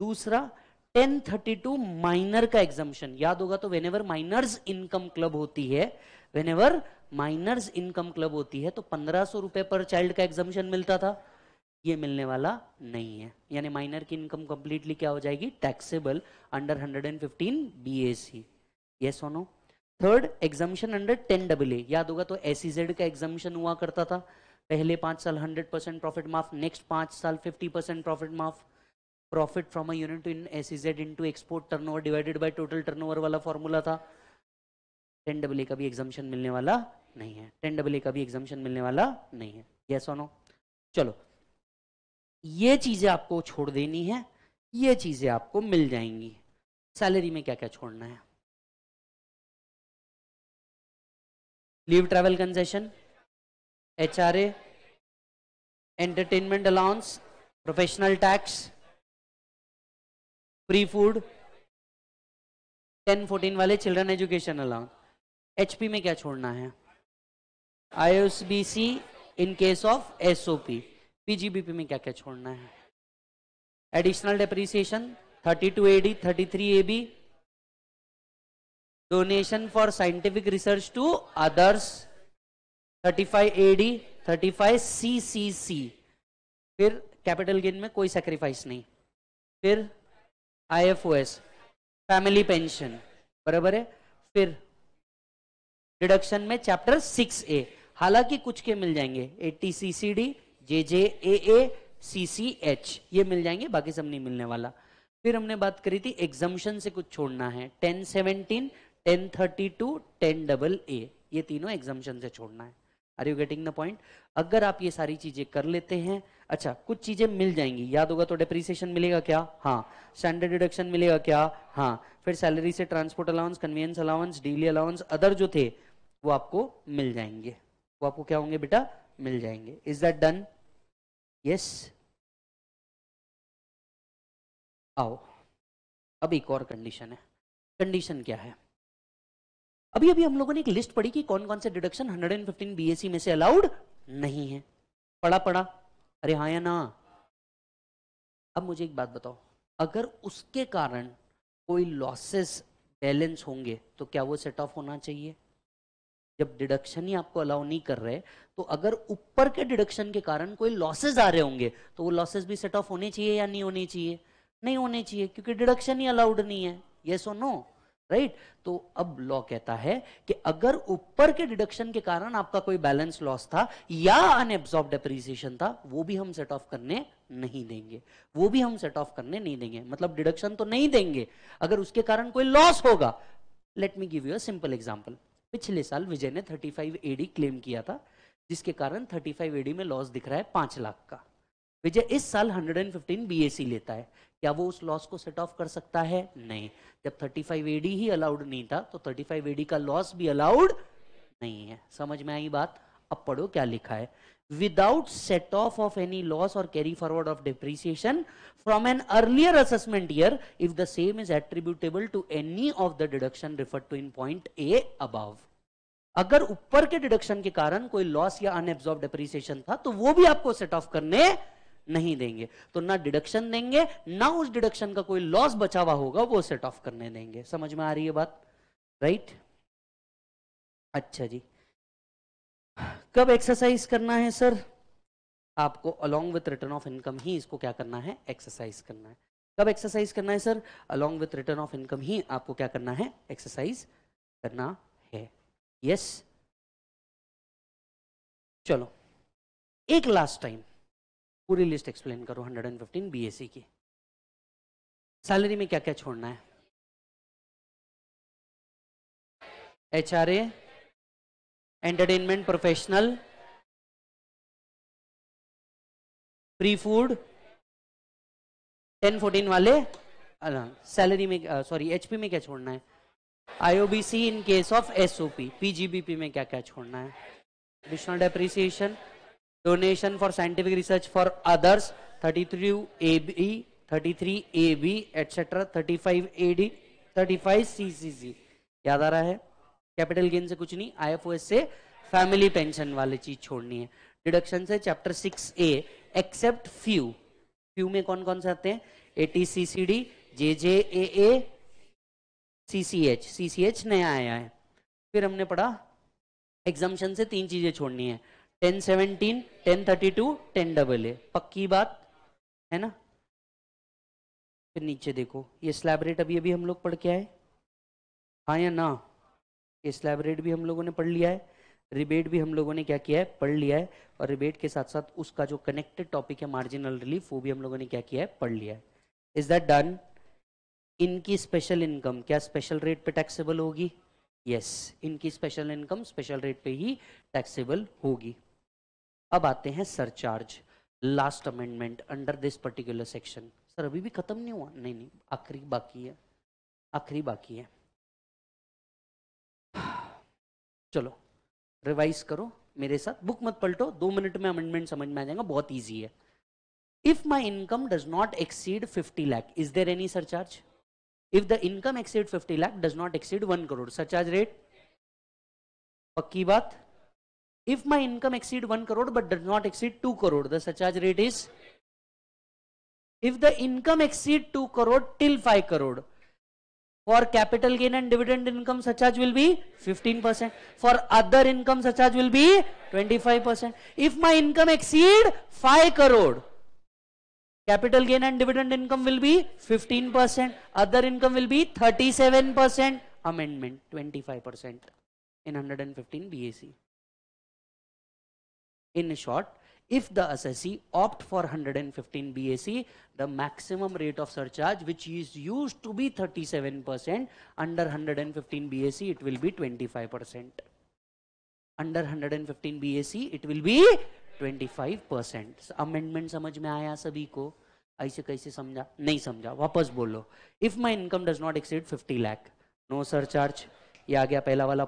[SPEAKER 2] दूसरा 1032 माइनर का एग्जामिशन याद होगा तो वेनेवर माइनर्स इनकम क्लब होती है वेनेवर माइनर्स इनकम क्लब होती है तो पंद्रह सौ रुपए पर चाइल्ड का एग्जामिशन मिलता था ये मिलने वाला नहीं है यानी माइनर की इनकम कंप्लीटली क्या हो जाएगी टैक्सेबल अंडर 115 बीएसी यस और no third exemption under ten double A याद होगा तो एस e का एग्जामिशन हुआ करता था पहले पांच साल हंड्रेड परसेंट प्रॉफिट माफ नेक्स्ट पांच साल फिफ्टी परसेंट प्रॉफिट माफ profit from a unit in S E Z into export turnover divided by total turnover वाला फॉर्मूला था टेन डबल ए का भी एग्जामिशन मिलने वाला नहीं है टेन डबल ए का भी एग्जामेशन मिलने वाला नहीं है यस और चलो ये चीज़ें आपको छोड़ देनी है ये चीज़ें आपको मिल जाएंगी
[SPEAKER 1] सैलरी में क्या क्या छोड़ना है
[SPEAKER 2] leave travel concession H R entertainment allowance professional tax free food ten fourteen वाले चिल्ड्रन एजुकेशन अलाउंस एचपी में क्या छोड़ना है I O C B C in case of S O P P G B P में क्या क्या छोड़ना है additional depreciation 32 AD 33 A B donation for scientific research to others 35 A D 35 C C C फिर कैपिटल गेन में कोई सेक्रीफाइस नहीं फिर आईएफओएस फैमिली पेंशन बराबर है फिर डिडक्शन में चैप्टर 6 ए हालांकि कुछ के मिल जाएंगे eighty C C D J J A A C C H ये मिल जाएंगे बाकी सब नहीं मिलने वाला फिर हमने बात करी थी एग्जाम्शन से कुछ छोड़ना है ten seventeen ten thirty two ten double A ये तीनों एग्जाम्शन से छोड़ना है are you getting the point अगर आप ये सारी चीजें कर लेते हैं अच्छा कुछ चीजें मिल जाएंगी याद होगा तो डेप्रीसिएशन मिलेगा क्या हाँ स्टैंडर्ड डिडक्शन मिलेगा क्या हाँ फिर सैलरी से transport allowance convenience allowance daily allowance other जो थे वो आपको मिल जाएंगे वो आपको क्या होंगे बेटा मिल जाएंगे इज दैट डन यस
[SPEAKER 1] आओ अब एक और
[SPEAKER 2] कंडीशन है कंडीशन क्या है अभी अभी हम लोगों ने एक लिस्ट पढ़ी कि कौन कौन से डिडक्शन 115 बीएससी में से अलाउड नहीं है पढ़ा पढ़ा अरे हाँ या ना अब मुझे एक बात बताओ अगर उसके कारण कोई लॉसेस बैलेंस होंगे तो क्या वो सेट ऑफ होना चाहिए जब डिडक्शन ही आपको अलाउ नहीं कर रहे तो अगर ऊपर के डिडक्शन के कारण कोई लॉसेज आ रहे होंगे तो वो लॉसेज भी सेट ऑफ होने चाहिए या नहीं होने चाहिए नहीं होने चाहिए क्योंकि डिडक्शन ही अलाउड नहीं है ये सो नो राइट तो अब लॉ कहता है कि अगर ऊपर के डिडक्शन के कारण आपका कोई बैलेंस लॉस था या अनएब्सॉर्ब डिप्रिसिएशन था वो भी हम सेट ऑफ करने नहीं देंगे वो भी हम सेट ऑफ करने नहीं देंगे मतलब डिडक्शन तो नहीं देंगे अगर उसके कारण कोई लॉस होगा let me give you a simple example पिछले साल विजय ने 35 एडी क्लेम किया था जिसके कारण 35 एडी में लॉस दिख रहा है पांच लाख का विजय इस साल 115 बीएसी e लेता है क्या वो उस लॉस को सेट ऑफ कर सकता है नहीं जब 35 एडी ही अलाउड नहीं था तो 35 एडी का लॉस भी अलाउड नहीं है समझ में आई बात अब पढ़ो क्या लिखा है without set off of any loss or carry forward of depreciation from an earlier assessment year if the same is attributable to any of the deduction referred to in point A above. अगर ऊपर के डिडक्शन के कारण कोई लॉस या अनएब्सॉर्ब डेप्रिसिएशन था तो वो भी आपको सेट ऑफ करने नहीं देंगे तो ना डिडक्शन देंगे ना उस डिडक्शन का कोई लॉस बचा हुआ होगा वो सेट ऑफ करने देंगे समझ में आ रही है बात राइट right? अच्छा जी कब एक्सरसाइज करना है सर आपको along with return of income ही इसको क्या करना है एक्सरसाइज करना है कब एक्सरसाइज करना है sir along with return of income ही आपको क्या करना है एक्सरसाइज करना है यस चलो एक लास्ट टाइम पूरी लिस्ट एक्सप्लेन करो 115 बीएससी की सैलरी में क्या क्या छोड़ना है H R A
[SPEAKER 1] entertainment professional
[SPEAKER 2] free food ten fourteen वाले सैलरी में सॉरी एचपी में क्या छोड़ना है आईओबीसी in case of S O P P G B P में क्या क्या छोड़ना है additional depreciation donation for scientific research for others thirty three A B thirty three A B et cetera thirty five A D thirty five C C C याद आ रहा है कैपिटल गेन से कुछ नहीं आईएफओएस से फैमिली पेंशन वाली चीज छोड़नी है डिडक्शन से chapter six A except few few में कौन कौन से आते हैं ए eighty C C D J J A A C C H C C H नया आया है फिर हमने पढ़ा एग्जामेशन से तीन चीजें छोड़नी है ten seventeen ten thirty two ten double A पक्की बात है ना फिर नीचे देखो ये स्लैब रेट अभी अभी हम लोग पढ़ के आए हाँ या ना स्लैब भी हम लोगों ने पढ़ लिया है रिबेट भी हम लोगों ने क्या किया है पढ़ लिया है और रिबेट के साथ साथ उसका जो कनेक्टेड टॉपिक है मार्जिनल रिलीफ वो भी हम लोगों ने क्या किया है पढ़ लिया है इज दैट डन इनकी स्पेशल इनकम क्या स्पेशल रेट पे टैक्सेबल होगी यस yes, इनकी स्पेशल इनकम स्पेशल रेट पे ही टैक्सेबल होगी अब आते हैं surcharge last amendment under this particular section sir अभी भी खत्म नहीं हुआ नहीं नहीं आखिरी बाकी है आखिरी बाकी है चलो रिवाइज करो मेरे साथ बुक मत पलटो दो मिनट में अमेंडमेंट समझ में आ जाएगा बहुत इजी है if my income does not exceed fifty lakh is there any surcharge if the income exceed 50 lakh does not exceed 1 crore surcharge rate पक्की बात if my income exceed one crore but does not exceed two crore the surcharge rate is if the income exceed 2 crore till 5 crore For capital gain and dividend income, surcharge charge will be 15%. For other income, surcharge charge will be 25%. If my income exceed 5 crore, capital gain and dividend income will be 15%. Other income will be 37%. Amendment 25% in 115 BAC. In short, If the assessee opt for 115 BAC, the maximum rate of surcharge, which is used to be 37%, under 115 BAC, it will be 25%. Under 115 BAC, it will be 25%. So, amendment समझ mein aaya sabhi ko? Aise kaise samjha? Nahi samjha. वापस bolo. If my income does not exceed 50 lakh, no surcharge. Charge ये आ गया पहला वाला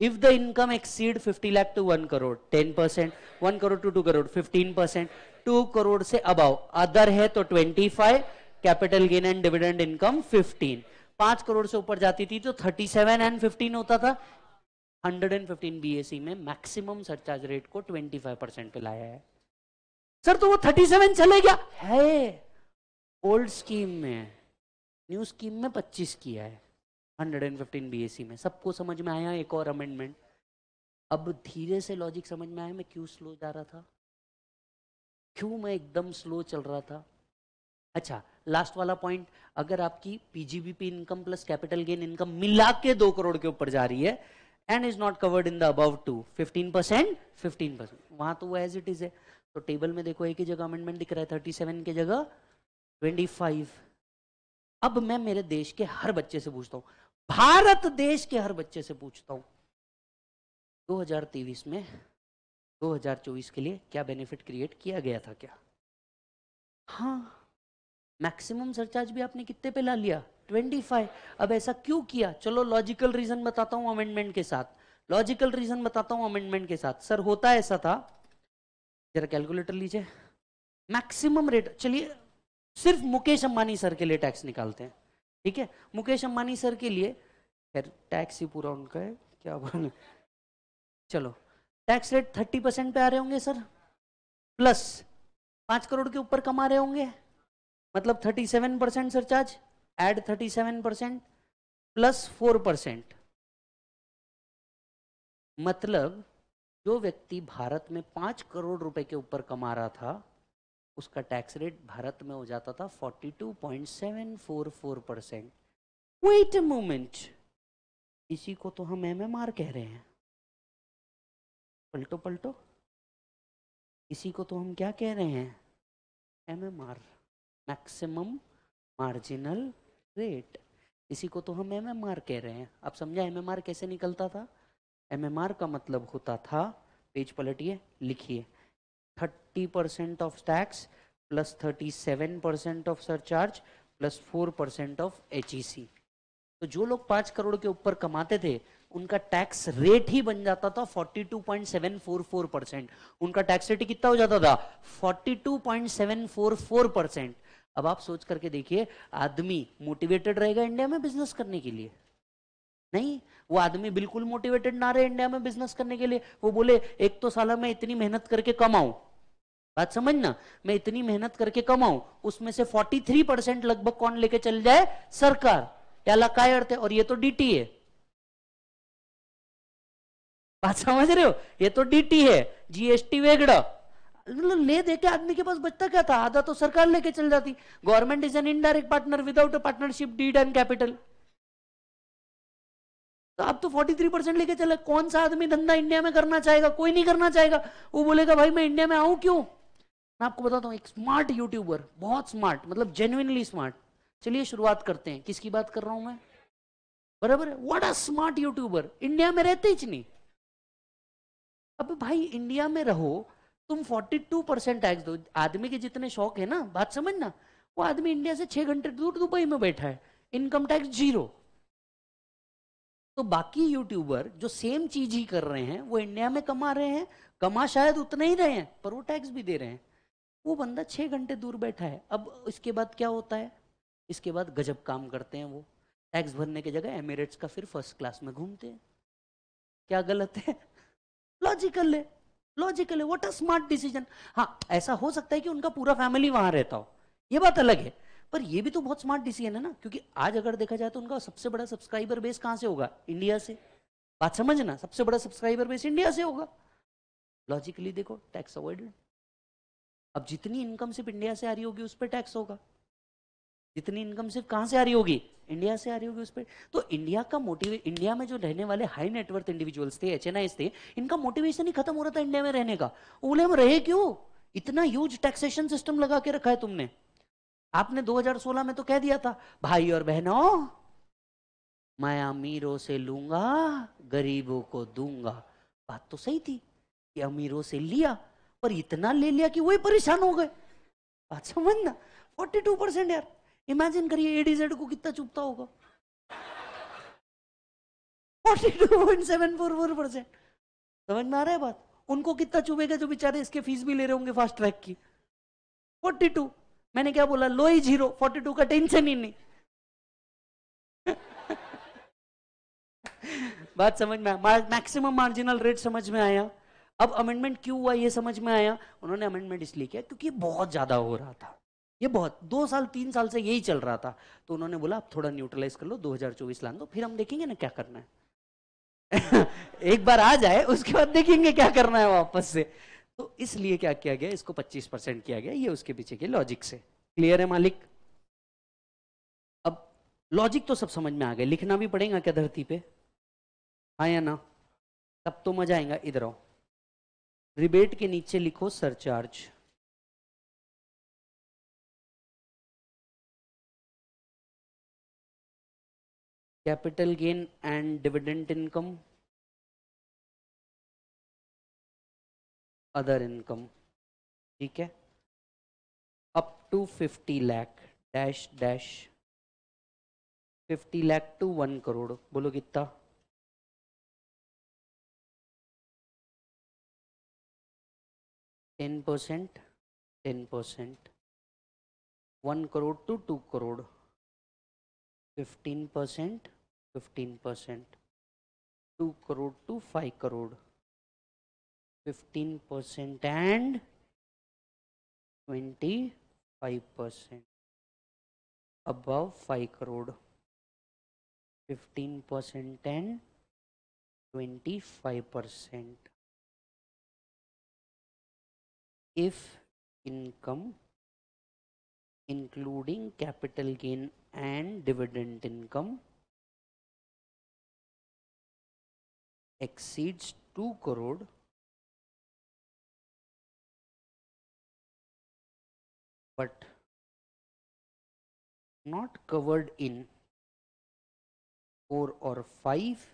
[SPEAKER 2] If the income exceed 50 lakh to 1 crore, 10 percent, 1 crore to 2 crore, 15 percent, 2 crore से above, अदर है तो 25, capital gain and dividend income 15, 5 crore से ऊपर जाती थी तो 37 एंड 15 होता था, 115 बीएसई में मैक्सिमम सरचार्ज रेट को 25 परसेंट पे लाया है सर तो वो 37 चले गया है ओल्ड स्कीम में न्यू स्कीम में 25 किया है 115 बीएससी में सबको समझ में आया एक और अमेंडमेंट अब धीरे से लॉजिक समझ में आया मैं क्यों स्लो जा रहा था क्यों मैं एकदम स्लो चल रहा था अच्छा लास्ट वाला पॉइंट अगर आपकी P G B P income plus capital gain income मिला के दो करोड़ के ऊपर जा रही है and is not covered in the above two fifteen percent fifteen percent वहां तो वो एज इट इज है तो टेबल में देखो एक ही जगह अमेंडमेंट दिख रहा है थर्टी सेवन की जगह ट्वेंटी फाइव अब मैं मेरे देश के हर बच्चे से पूछता हूँ भारत देश के हर बच्चे से पूछता हूं 2023 में 2024 के लिए क्या बेनिफिट क्रिएट किया गया था क्या हाँ मैक्सिमम सरचार्ज भी आपने कितने पे ला लिया 25 अब ऐसा क्यों किया चलो लॉजिकल रीजन बताता हूं अमेंडमेंट के साथ लॉजिकल रीजन बताता हूं अमेंडमेंट के साथ सर होता ऐसा था जरा कैलकुलेटर लीजिए मैक्सिमम रेट चलिए सिर्फ मुकेश अंबानी सर के लिए टैक्स निकालते हैं ठीक है मुकेश अंबानी सर के लिए खैर टैक्स ही पूरा उनका है क्या बोल चलो टैक्स रेट थर्टी परसेंट पे आ रहे होंगे सर प्लस पांच करोड़ के ऊपर कमा रहे होंगे मतलब thirty seven percent surcharge add thirty seven percent plus four percent मतलब जो व्यक्ति भारत में पांच करोड़ रुपए के ऊपर कमा रहा था उसका टैक्स रेट भारत में हो जाता था 42.744 परसेंट वेट अ मोमेंट इसी को तो हम एम एम आर कह रहे हैं पलटो पलटो इसी को तो हम क्या कह रहे हैं M M R maximum marginal rate इसी को तो हम एम एम आर कह रहे हैं आप समझा एम एम आर कैसे निकलता था एम एम आर का मतलब होता था पेज पलटिए लिखिए thirty percent of tax plus thirty seven percent of surcharge plus four percent of H तो जो लोग पांच करोड़ के ऊपर कमाते थे उनका टैक्स रेट ही बन जाता था 42.744 परसेंट उनका टैक्स रेट कितना हो जाता था 42.744 परसेंट अब आप सोच करके देखिए आदमी मोटिवेटेड रहेगा इंडिया में बिजनेस करने के लिए नहीं वो आदमी बिल्कुल मोटिवेटेड ना रहे इंडिया में बिजनेस करने के लिए वो बोले एक तो साल में इतनी मेहनत करके कमाऊं बात समझना मैं इतनी मेहनत करके कमाऊं उसमें से 43 परसेंट लगभग कौन लेके चल जाए सरकार त्याला काय अर्थ है और ये तो डीटी है बात समझ रहे हो ये तो डीटी है जीएसटी वेगड़ा ले दे के आदमी के पास बचता क्या था आधा तो सरकार लेके चल जाती government is an indirect partner without a partnership deed and capital तो आप तो 43 परसेंट लेके चले कौन सा आदमी धंधा इंडिया में करना चाहेगा कोई नहीं करना चाहेगा वो बोलेगा भाई मैं इंडिया में आऊं क्यों मैं आपको बताता हूँ एक स्मार्ट यूट्यूबर बहुत स्मार्ट मतलब जेन्यनली स्मार्ट चलिए शुरुआत करते हैं किसकी बात कर रहा हूं मैं बराबर है what a smart YouTuber India में रहते ही नहीं अब भाई इंडिया में रहो तुम 42 परसेंट टैक्स दो आदमी के जितने शौक है ना बात समझना वो आदमी इंडिया से छह घंटे दूर दुबई में बैठा है इनकम टैक्स जीरो तो बाकी यूट्यूबर जो सेम चीज ही कर रहे हैं वो इंडिया में कमा रहे हैं कमा शायद उतने ही रहे हैं पर वो टैक्स भी दे रहे हैं वो बंदा छः घंटे दूर बैठा है अब इसके बाद क्या होता है इसके बाद गजब काम करते हैं वो टैक्स भरने की जगह एमिरेट्स का फिर फर्स्ट क्लास में घूमते हैं क्या गलत है लॉजिकल है लॉजिकल है वॉट अ स्मार्ट डिसीजन हाँ ऐसा हो सकता है कि उनका पूरा फैमिली वहां रहता हो ये बात अलग है पर ये भी तो बहुत स्मार्ट डिसीजन है ना क्योंकि आज अगर देखा जाए तो उनका सबसे बड़ा सब्सक्राइबर बेस कहाँ से होगा इंडिया से बात समझना सबसे बड़ा सब्सक्राइबर बेस इंडिया से होगा लॉजिकली देखो टैक्स अवॉइडेड अब जितनी इनकम सिर्फ इंडिया से आ रही होगी उस पर टैक्स होगा जितनी इनकम सिर्फ कहां से आ रही होगी इंडिया से आ रही होगी उस पर तो इंडिया का मोटिव इंडिया में जो रहने वाले हाई नेटवर्थ इंडिविजुअल्स थे एच थे इनका मोटिवेशन ही खत्म हो रहा था इंडिया में रहने का बोले हम रहे क्यों इतना ह्यूज टैक्सेशन सिस्टम लगा के रखा है तुमने आपने 2016 में तो कह दिया था भाई और बहनों मैं अमीरों से लूंगा गरीबों को दूंगा बात तो सही थी कि अमीरों से लिया पर इतना ले लिया कि वही परेशान हो गए बात समझना फोर्टी टू परसेंट यार इमेजिन करिए एडीजेड को कितना चुपता होगा forty two point seven four four percent समझ में आ रहा है बात उनको कितना चुभेगा जो बेचारे इसके फीस भी ले रहे होंगे फास्ट ट्रैक की फोर्टी टू मैंने क्या बोला लो ही जीरो फोर्टी टू का टेंशन ही नहीं <laughs> बात समझ में मैक्सिमम मार्जिनल रेट समझ में आया अब अमेंडमेंट क्यों हुआ ये समझ में आया उन्होंने अमेंडमेंट इसलिए किया क्योंकि ये बहुत ज़्यादा हो रहा था ये बहुत दो साल तीन साल से यही चल रहा था तो उन्होंने बोला आप थोड़ा न्यूट्रलाइज कर लो 2024 ला दो फिर हम देखेंगे ना क्या करना है <laughs> एक बार आ जाए उसके बाद देखेंगे क्या करना है वापस से तो इसलिए क्या किया गया इसको 25 परसेंट किया गया ये उसके पीछे के लॉजिक से क्लियर है मालिक अब लॉजिक तो सब समझ में आ गए लिखना भी पड़ेगा क्या धरती पे हाँ या ना तब तो मजा आएगा इधर आओ रिबेट के नीचे लिखो surcharge
[SPEAKER 1] capital gain and dividend income other income ठीक है up to fifty lakh dash dash fifty lakh to one crore बोलो कितना 10 percent 10 percent
[SPEAKER 2] 1 crore to 2 crore 15 percent 15 percent 2 crore to 5 crore 15 percent and 25 percent above 5 crore 15 percent and 25 percent
[SPEAKER 1] if income including capital gain and dividend income exceeds 2 crore but not covered in
[SPEAKER 2] 4 or 5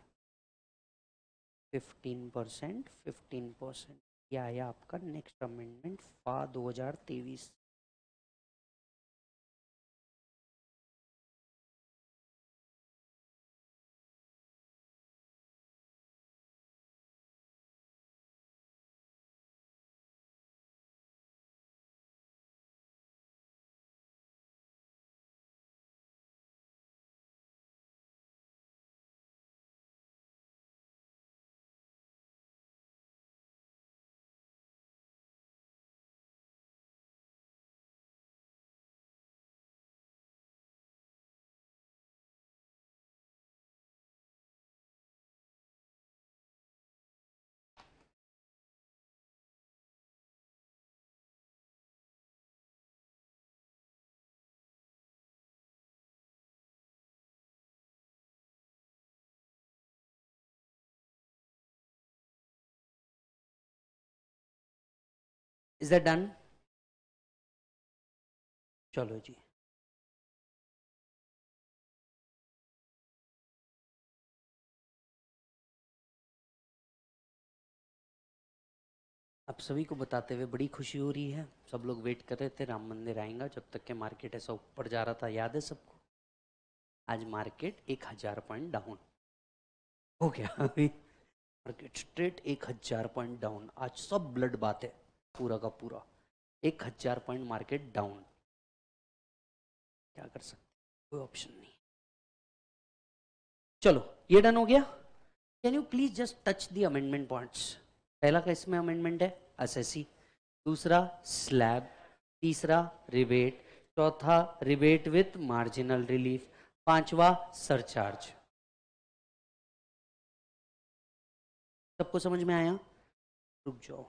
[SPEAKER 2] 15 percent 15 percent यह है आपका नेक्स्ट अमेंडमेंट फा तेईस
[SPEAKER 1] इज दैट डन चलो जी
[SPEAKER 2] आप सभी को बताते हुए बड़ी खुशी हो रही है सब लोग वेट कर रहे थे राम मंदिर आएगा जब तक के मार्केट ऐसा ऊपर जा रहा था याद है सबको आज मार्केट एक हजार पॉइंट डाउन हो गया अभी मार्केट स्ट्रेट एक हजार पॉइंट डाउन आज सब ब्लड बात है पूरा का पूरा एक हजार पॉइंट मार्केट डाउन क्या कर सकते
[SPEAKER 1] कोई ऑप्शन नहीं
[SPEAKER 2] चलो ये डन हो गया can you please just touch the amendment points पहला का इसमें अमेंडमेंट है असेसी दूसरा स्लैब तीसरा रिबेट चौथा रिबेट विथ मार्जिनल रिलीफ पांचवा सरचार्ज सबको समझ में आया
[SPEAKER 1] रुक जाओ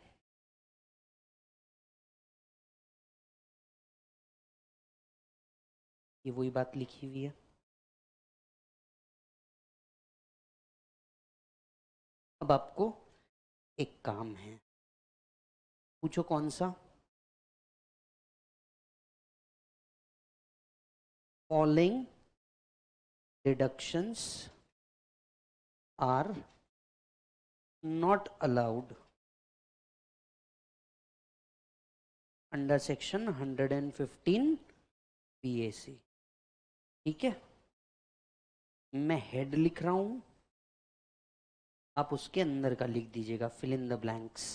[SPEAKER 1] ये वही बात लिखी हुई है अब आपको एक काम है पूछो कौन सा following deductions are not allowed under section
[SPEAKER 2] 115 B A C ठीक है मैं हेड लिख रहा हूं आप उसके अंदर का लिख दीजिएगा
[SPEAKER 1] फिल इन द ब्लैंक्स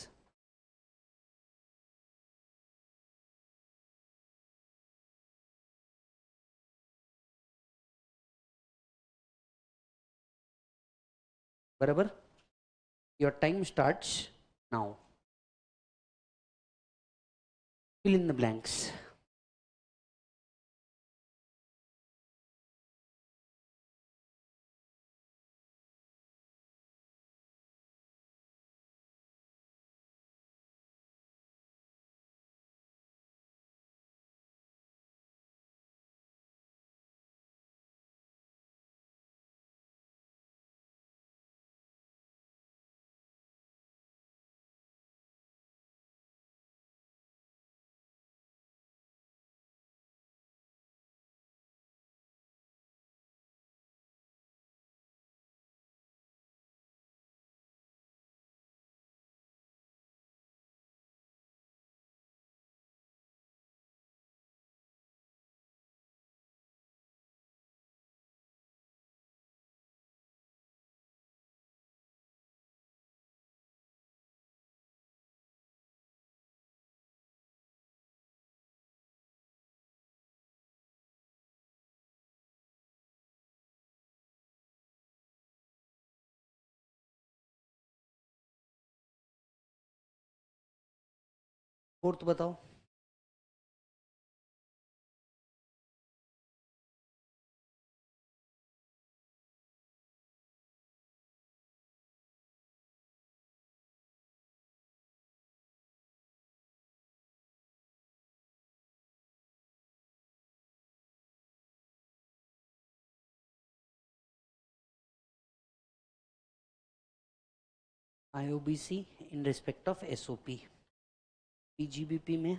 [SPEAKER 1] बराबर your time start now fill in the blanks और तो बताओ IOBC in respect of SOP. P G B P में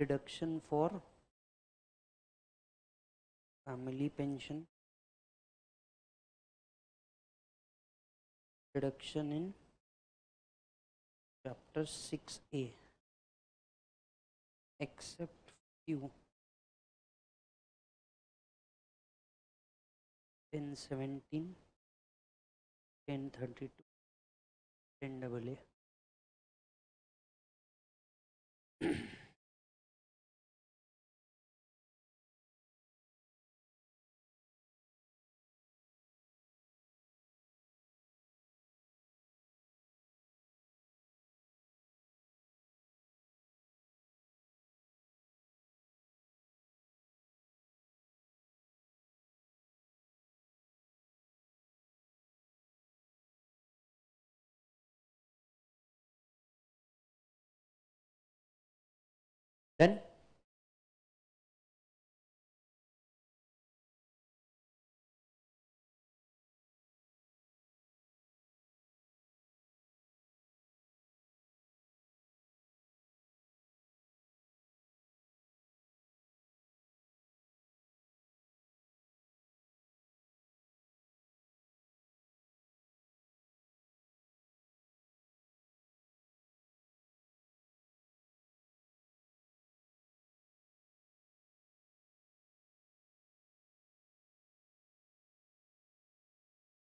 [SPEAKER 1] deduction for family pension deduction in chapter 6a except few 1017 1032 10 double a <clears throat> Then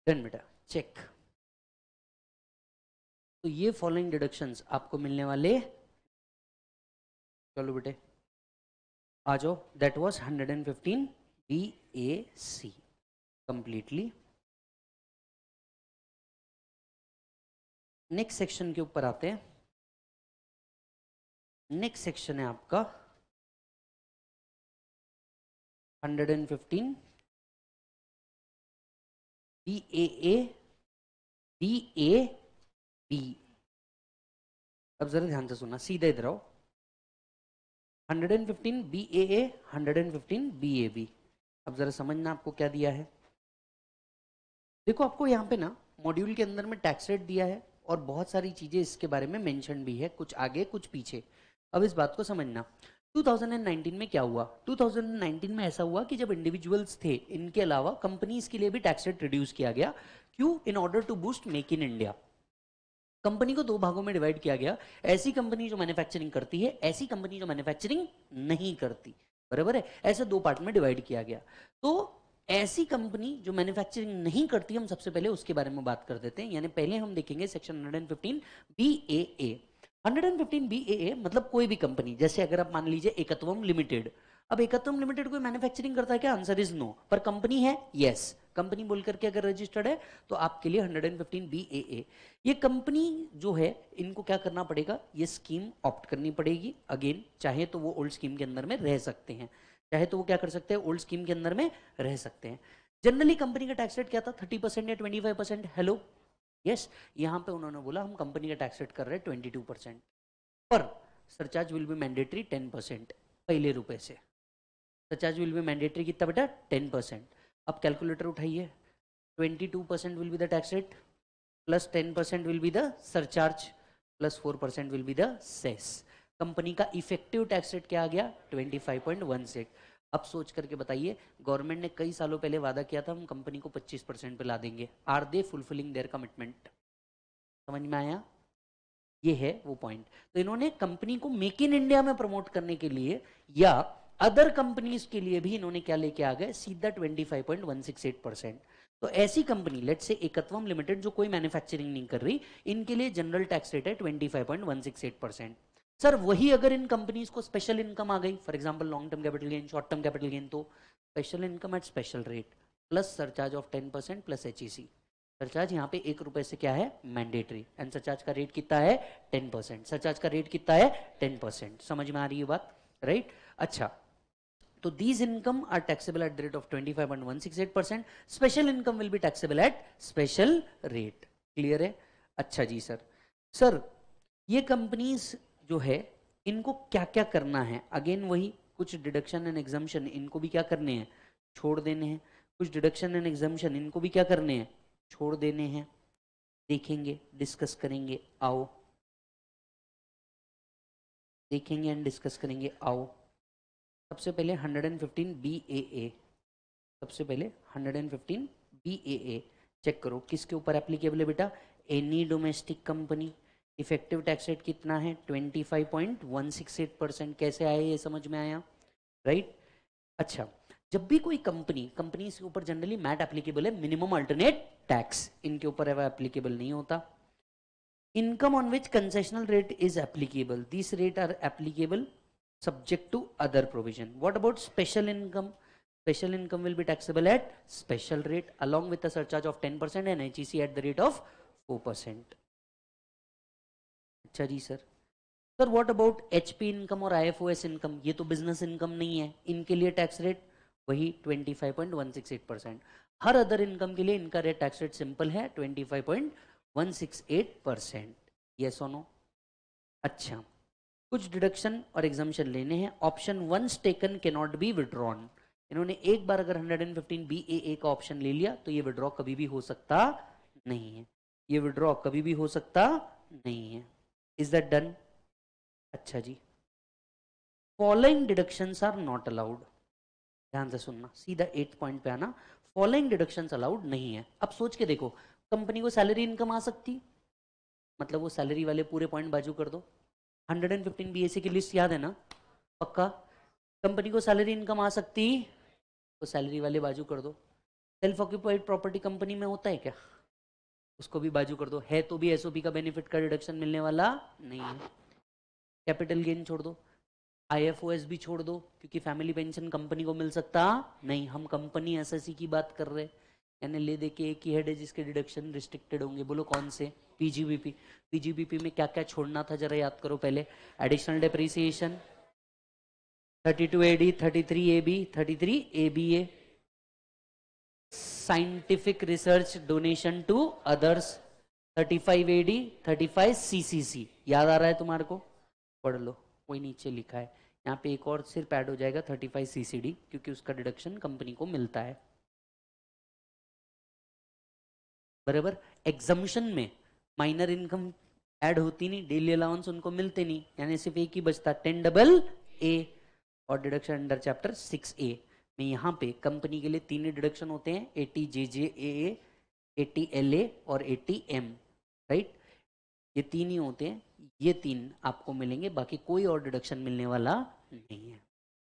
[SPEAKER 1] done बेटा चेक
[SPEAKER 2] तो ये फॉलोइंग डिडक्शंस आपको मिलने वाले चलो बेटे आ जाओ that was hundred and fifteen B
[SPEAKER 1] A C completely next section के ऊपर आते हैं नेक्स्ट सेक्शन है आपका hundred and fifteen B A A D
[SPEAKER 2] A B अब जरा ध्यान से सुनना सीधा इधर आओ 115 B A A hundred and fifteen B A B अब जरा समझना आपको क्या दिया है देखो आपको यहाँ पे ना मॉड्यूल के अंदर में टैक्स रेट दिया है और बहुत सारी चीजें इसके बारे में मेंशन भी है कुछ आगे कुछ पीछे अब इस बात को समझना 2019 में क्या हुआ 2019 में ऐसा हुआ कि जब इंडिविजुअल्स थे इनके अलावा कंपनीज के लिए भी टैक्स रेट रिड्यूस किया गया क्यों in order to boost make in India company को दो भागों में डिवाइड किया गया ऐसी कंपनी जो मैन्युफैक्चरिंग करती है ऐसी कंपनी जो मैन्युफैक्चरिंग नहीं करती बराबर है ऐसे दो पार्ट में डिवाइड किया गया तो ऐसी कंपनी जो मैन्युफैक्चरिंग नहीं करती हम सबसे पहले उसके बारे में बात कर देते हैं यानी पहले हम देखेंगे section 115 B A A 115 BAA मतलब कोई भी कंपनी जैसे अगर आप मान लीजिए एकत्वम लिमिटेड अब एकत्वम लिमिटेड कोई मैन्युफैक्चरिंग करता है क्या आंसर इज नो पर कंपनी है यस yes. कंपनी बोल करके अगर रजिस्टर्ड है तो आपके लिए 115 BAA ये कंपनी जो है इनको क्या करना पड़ेगा ये स्कीम ऑप्ट करनी पड़ेगी अगेन चाहे तो वो ओल्ड स्कीम के अंदर में रह सकते हैं चाहे तो वो क्या कर सकते हैं ओल्ड स्कीम के अंदर में रह सकते हैं जनरली कंपनी का टैक्स रेट क्या था थर्टी परसेंट या twenty five percent hello yes यहाँ पे उन्होंने बोला हम कंपनी का टैक्स रेट कर रहे हैं ट्वेंटी टू परसेंट पर surcharge will be mandatory ten percent पहले रुपए से सरचार्ज विल बी मैंडेटरी कितना बेटा टेन परसेंट अब कैलकुलेटर उठाइए 22% two percent will be the tax rate plus ten percent will be the surcharge plus four percent will be the cess company का इफेक्टिव टैक्स रेट क्या आ गया ट्वेंटी अब सोच करके बताइए गवर्नमेंट ने कई सालों पहले वादा किया था हम कंपनी को 25 परसेंट पर ला देंगे are they fulfilling their commitment समझ में आया ये है वो पॉइंट तो इन्होंने कंपनी को मेक इन इंडिया में प्रमोट करने के लिए या अदर कंपनीज के लिए भी इन्होंने क्या लेके आ गए सीधा ट्वेंटी परसेंट तो ऐसी कंपनी लेट से एकत्वम लिमिटेड जो कोई मैन्युफैक्चरिंग नहीं कर रही इनके लिए जनरल टैक्स रेट है ट्वेंटी परसेंट सर वही अगर इन कंपनीज को स्पेशल इनकम आ गई for example long term capital gain short term capital gain तो special income at special rate plus surcharge of ten percent plus H E C surcharge यहाँ पे एक रुपए से क्या है मैंडेटरी एंड सरचार्ज का रेट कितना है टेन परसेंट सरचार्ज का रेट कितना है टेन परसेंट समझ में आ रही है बात राइट अच्छा तो these income are taxable at the rate at percent special income will be taxable at special rate clear है? अच्छा जी सर सर ये कंपनीज जो है इनको क्या क्या करना है अगेन वही कुछ डिडक्शन एंड एग्जम्पन इनको भी क्या करने हैं छोड़ देने हैं कुछ डिडक्शन एंड एग्जाम्शन इनको भी क्या करने हैं छोड़ देने हैं देखेंगे डिस्कस करेंगे आओ देखेंगे एंड डिस्कस करेंगे आओ सबसे पहले 115 बी ए ए सबसे पहले 115 बी ए ए चेक करो किसके ऊपर एप्लीकेबल है बेटा any domestic company effective tax rate कितना है 25.168 परसेंट कैसे आए ये समझ में आया राइट right? अच्छा जब भी कोई कंपनी कंपनी के ऊपर जनरली मैट एप्लीकेबल है मिनिमम अल्टरनेट टैक्स इनके ऊपर एप्लीकेबल नहीं होता income on which concessional rate is applicable this rate are applicable subject to other provision what about special income special income will be taxable at special rate along with a surcharge of 10% and at the rate of four 4% अच्छा जी sir sir what about HP income और आईएफओएस इनकम ये तो बिजनेस इनकम नहीं है इनके लिए टैक्स रेट वही 25.168 परसेंट हर अदर इनकम के लिए इनका रेट टैक्स रेट सिंपल है 25.168 परसेंट यस सोनो नो अच्छा कुछ डिडक्शन और एग्जामेशन लेने हैं option once taken can not be withdrawn इन्होंने एक बार अगर 115 बी ए का ऑप्शन ले लिया तो ये विड्रॉ कभी भी हो सकता नहीं है ये विड्रॉ कभी भी हो सकता नहीं है इज दैट डन अच्छा जी following deductions are not allowed ध्यान से सुनना सीधा एट पॉइंट पे आना फॉलोइंग डिडक्शंस अलाउड नहीं है अब सोच के देखो कंपनी को सैलरी इनकम आ सकती मतलब वो सैलरी वाले पूरे पॉइंट बाजू कर दो 115 बीएसए की लिस्ट याद है ना पक्का कंपनी को सैलरी इनकम आ सकती तो सैलरी वाले बाजू कर दो सेल्फ ऑक्यूपाइड प्रॉपर्टी कंपनी में होता है क्या उसको भी बाजू कर दो है तो भी एसओपी का बेनिफिट का डिडक्शन मिलने वाला नहीं है कैपिटल गेन छोड़ दो आईएफओएस भी छोड़ दो क्योंकि फैमिली पेंशन कंपनी को मिल सकता नहीं हम कंपनी एसएससी की बात कर रहे हैं यानी ले दे के एक ही हेड है जिसके डिडक्शन रिस्ट्रिक्टेड होंगे बोलो कौन से पीजीबीपी पीजीबीपी में क्या क्या छोड़ना था जरा याद करो पहले additional depreciation B thirty three A B A scientific research donation to others 35 AD 35 CCC याद आ रहा है तुम्हारे को पढ़ लो कोई नीचे लिखा है यहाँ पे एक और सिर्फ ऐड हो जाएगा 35 CCD क्योंकि उसका डिडक्शन कंपनी को मिलता है बराबर एग्जामिशन में माइनर इनकम ऐड होती नहीं डेली अलाउंस उनको मिलते नहीं यानी सिर्फ एक ही बचता टेन डबल ए और deduction under chapter six A में यहाँ पे कंपनी के लिए तीन ही डिडक्शन होते हैं ए T J J A A T L A और ए टी एम राइट ये तीन ही होते हैं ये तीन आपको मिलेंगे बाकी कोई और डिडक्शन मिलने वाला नहीं है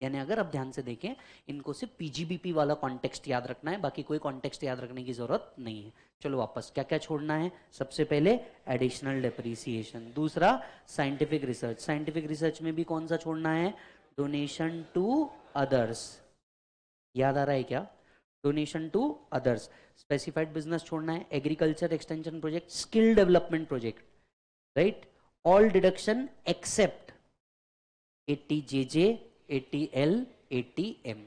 [SPEAKER 2] यानी अगर आप ध्यान से देखें इनको सिर्फ पीजीबीपी वाला कॉन्टेक्स्ट याद रखना है बाकी कोई कॉन्टेक्स्ट याद रखने की जरूरत नहीं है चलो वापस क्या क्या छोड़ना है सबसे पहले एडिशनल डेप्रिसिएशन दूसरा साइंटिफिक रिसर्च साइंटिफिक रिसर्च में भी कौन सा छोड़ना है डोनेशन टू अदर्स याद आ रहा है क्या donation to others specified business छोड़ना है agriculture extension project skill development project right all deduction except A T J J A T L T M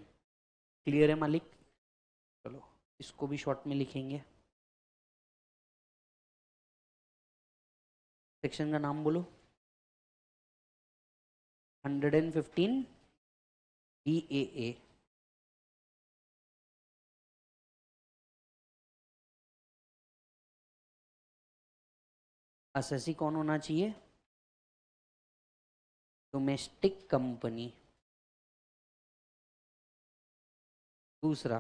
[SPEAKER 2] clear है मालिक चलो इसको भी शॉर्ट में लिखेंगे
[SPEAKER 1] सेक्शन का नाम बोलो 115 ए असेसी कौन होना चाहिए डोमेस्टिक कंपनी दूसरा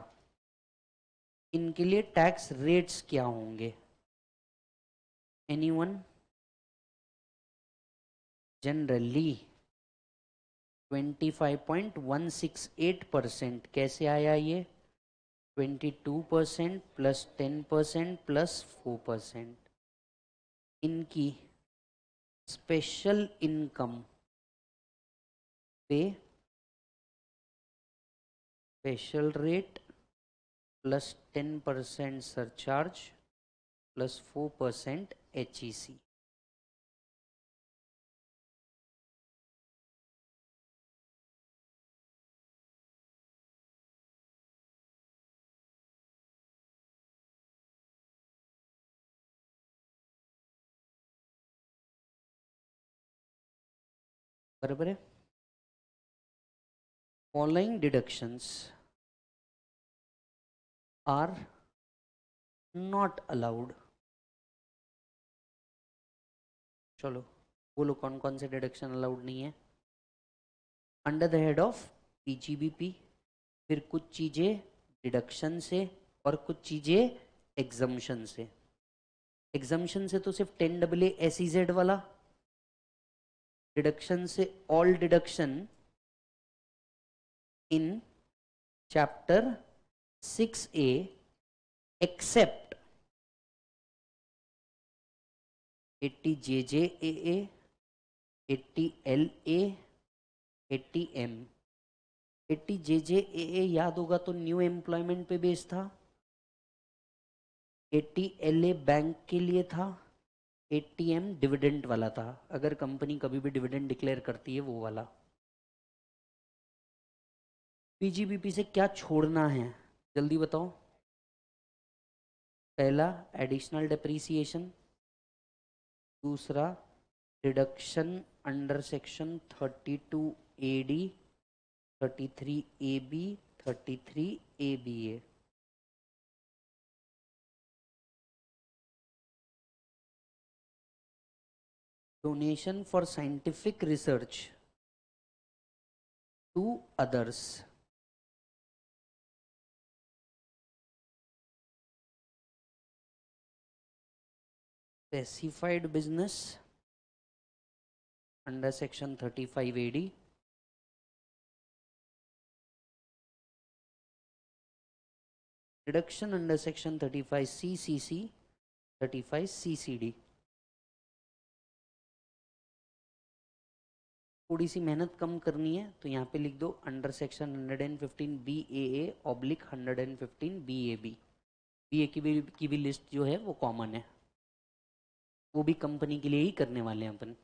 [SPEAKER 1] इनके लिए टैक्स रेट्स क्या होंगे
[SPEAKER 2] एनीवन जनरली 25.168 परसेंट कैसे आया ये 22 percent plus 10 percent plus 4 percent इनकी स्पेशल इनकम पे special rate plus ten percent surcharge plus four percent
[SPEAKER 1] H E C बराबर है following deductions are not allowed
[SPEAKER 2] चलो बोलो कौन कौन से डिडक्शन अलाउड नहीं है under the head of PGBP फिर कुछ चीज़ें डिडक्शन से और कुछ चीज़ें एग्जम्पन से एग्जम्पन से तो सिर्फ टेन डबल ए एस वाला डिडक्शन से all deduction in chapter
[SPEAKER 1] six A except
[SPEAKER 2] eighty J J A eighty L A eighty M eighty J J A A याद होगा तो न्यू एम्प्लॉयमेंट पे बेस्ड था एट्टी एल ए बैंक के लिए था एटीएम डिविडेंड वाला था अगर कंपनी कभी भी डिविडेंड डिक्लेयर करती है वो वाला पीजीबीपी से क्या छोड़ना है जल्दी बताओ पहला एडिशनल डेप्रीसिएशन दूसरा deduction under section 32 AD 33 AB 33 ABA
[SPEAKER 1] donation for scientific research to others. Specified business under section 35 AD.
[SPEAKER 2] Reduction under section 35 CCC, 35 CCD. थोड़ी सी मेहनत कम करनी है तो यहाँ पे लिख दो under section 115 B A A oblique 115 B A B B A की भी की भी लिस्ट जो है वो कॉमन है वो भी कंपनी के लिए ही करने वाले हैं अपन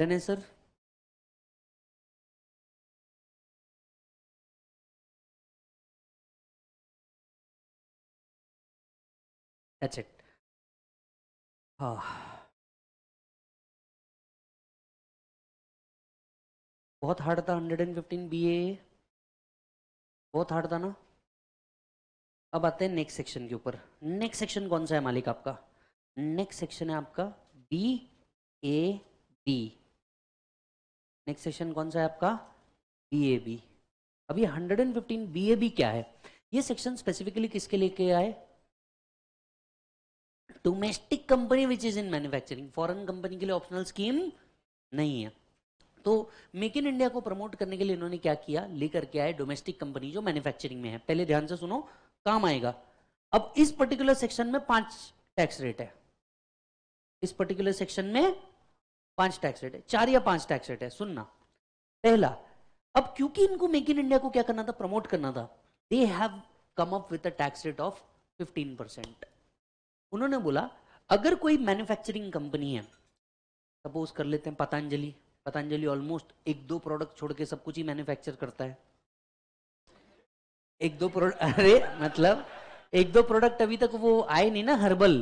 [SPEAKER 1] डन है सर दैट्स हाँ
[SPEAKER 2] बहुत हार्ड था 115 बीए बहुत हार्ड था ना अब आते हैं नेक्स्ट सेक्शन के ऊपर नेक्स्ट सेक्शन कौन सा है मालिक आपका नेक्स्ट सेक्शन है आपका B A B next session कौन सा है आपका बी अब ये 115 बी क्या है ये सेक्शन स्पेसिफिकली किसके लेके आए domestic company which is in manufacturing foreign company के लिए ऑप्शनल स्कीम नहीं है तो मेक इन इंडिया को प्रमोट करने के लिए इन्होंने क्या किया लेकर के आए डोमेस्टिक कंपनी जो मैन्युफैक्चरिंग में है पहले ध्यान से सुनो काम आएगा अब इस पर्टिकुलर सेक्शन में पांच टैक्स रेट है इस पर्टिकुलर सेक्शन में पांच टैक्स रेट है चार या पांच टैक्स रेट है सुनना पहला अब क्योंकि इनको मेक इन इंडिया को क्या करना था प्रमोट करना था they have come up with a tax rate of 15 percent उन्होंने बोला अगर कोई मैन्युफैक्चरिंग कंपनी है सपोज कर लेते हैं पतंजलि पतंजलि ऑलमोस्ट एक दो प्रोडक्ट छोड़ के सब कुछ ही मैन्युफैक्चर करता है एक दो प्रोडक्ट अरे मतलब एक दो प्रोडक्ट अभी तक वो आए नहीं ना herbal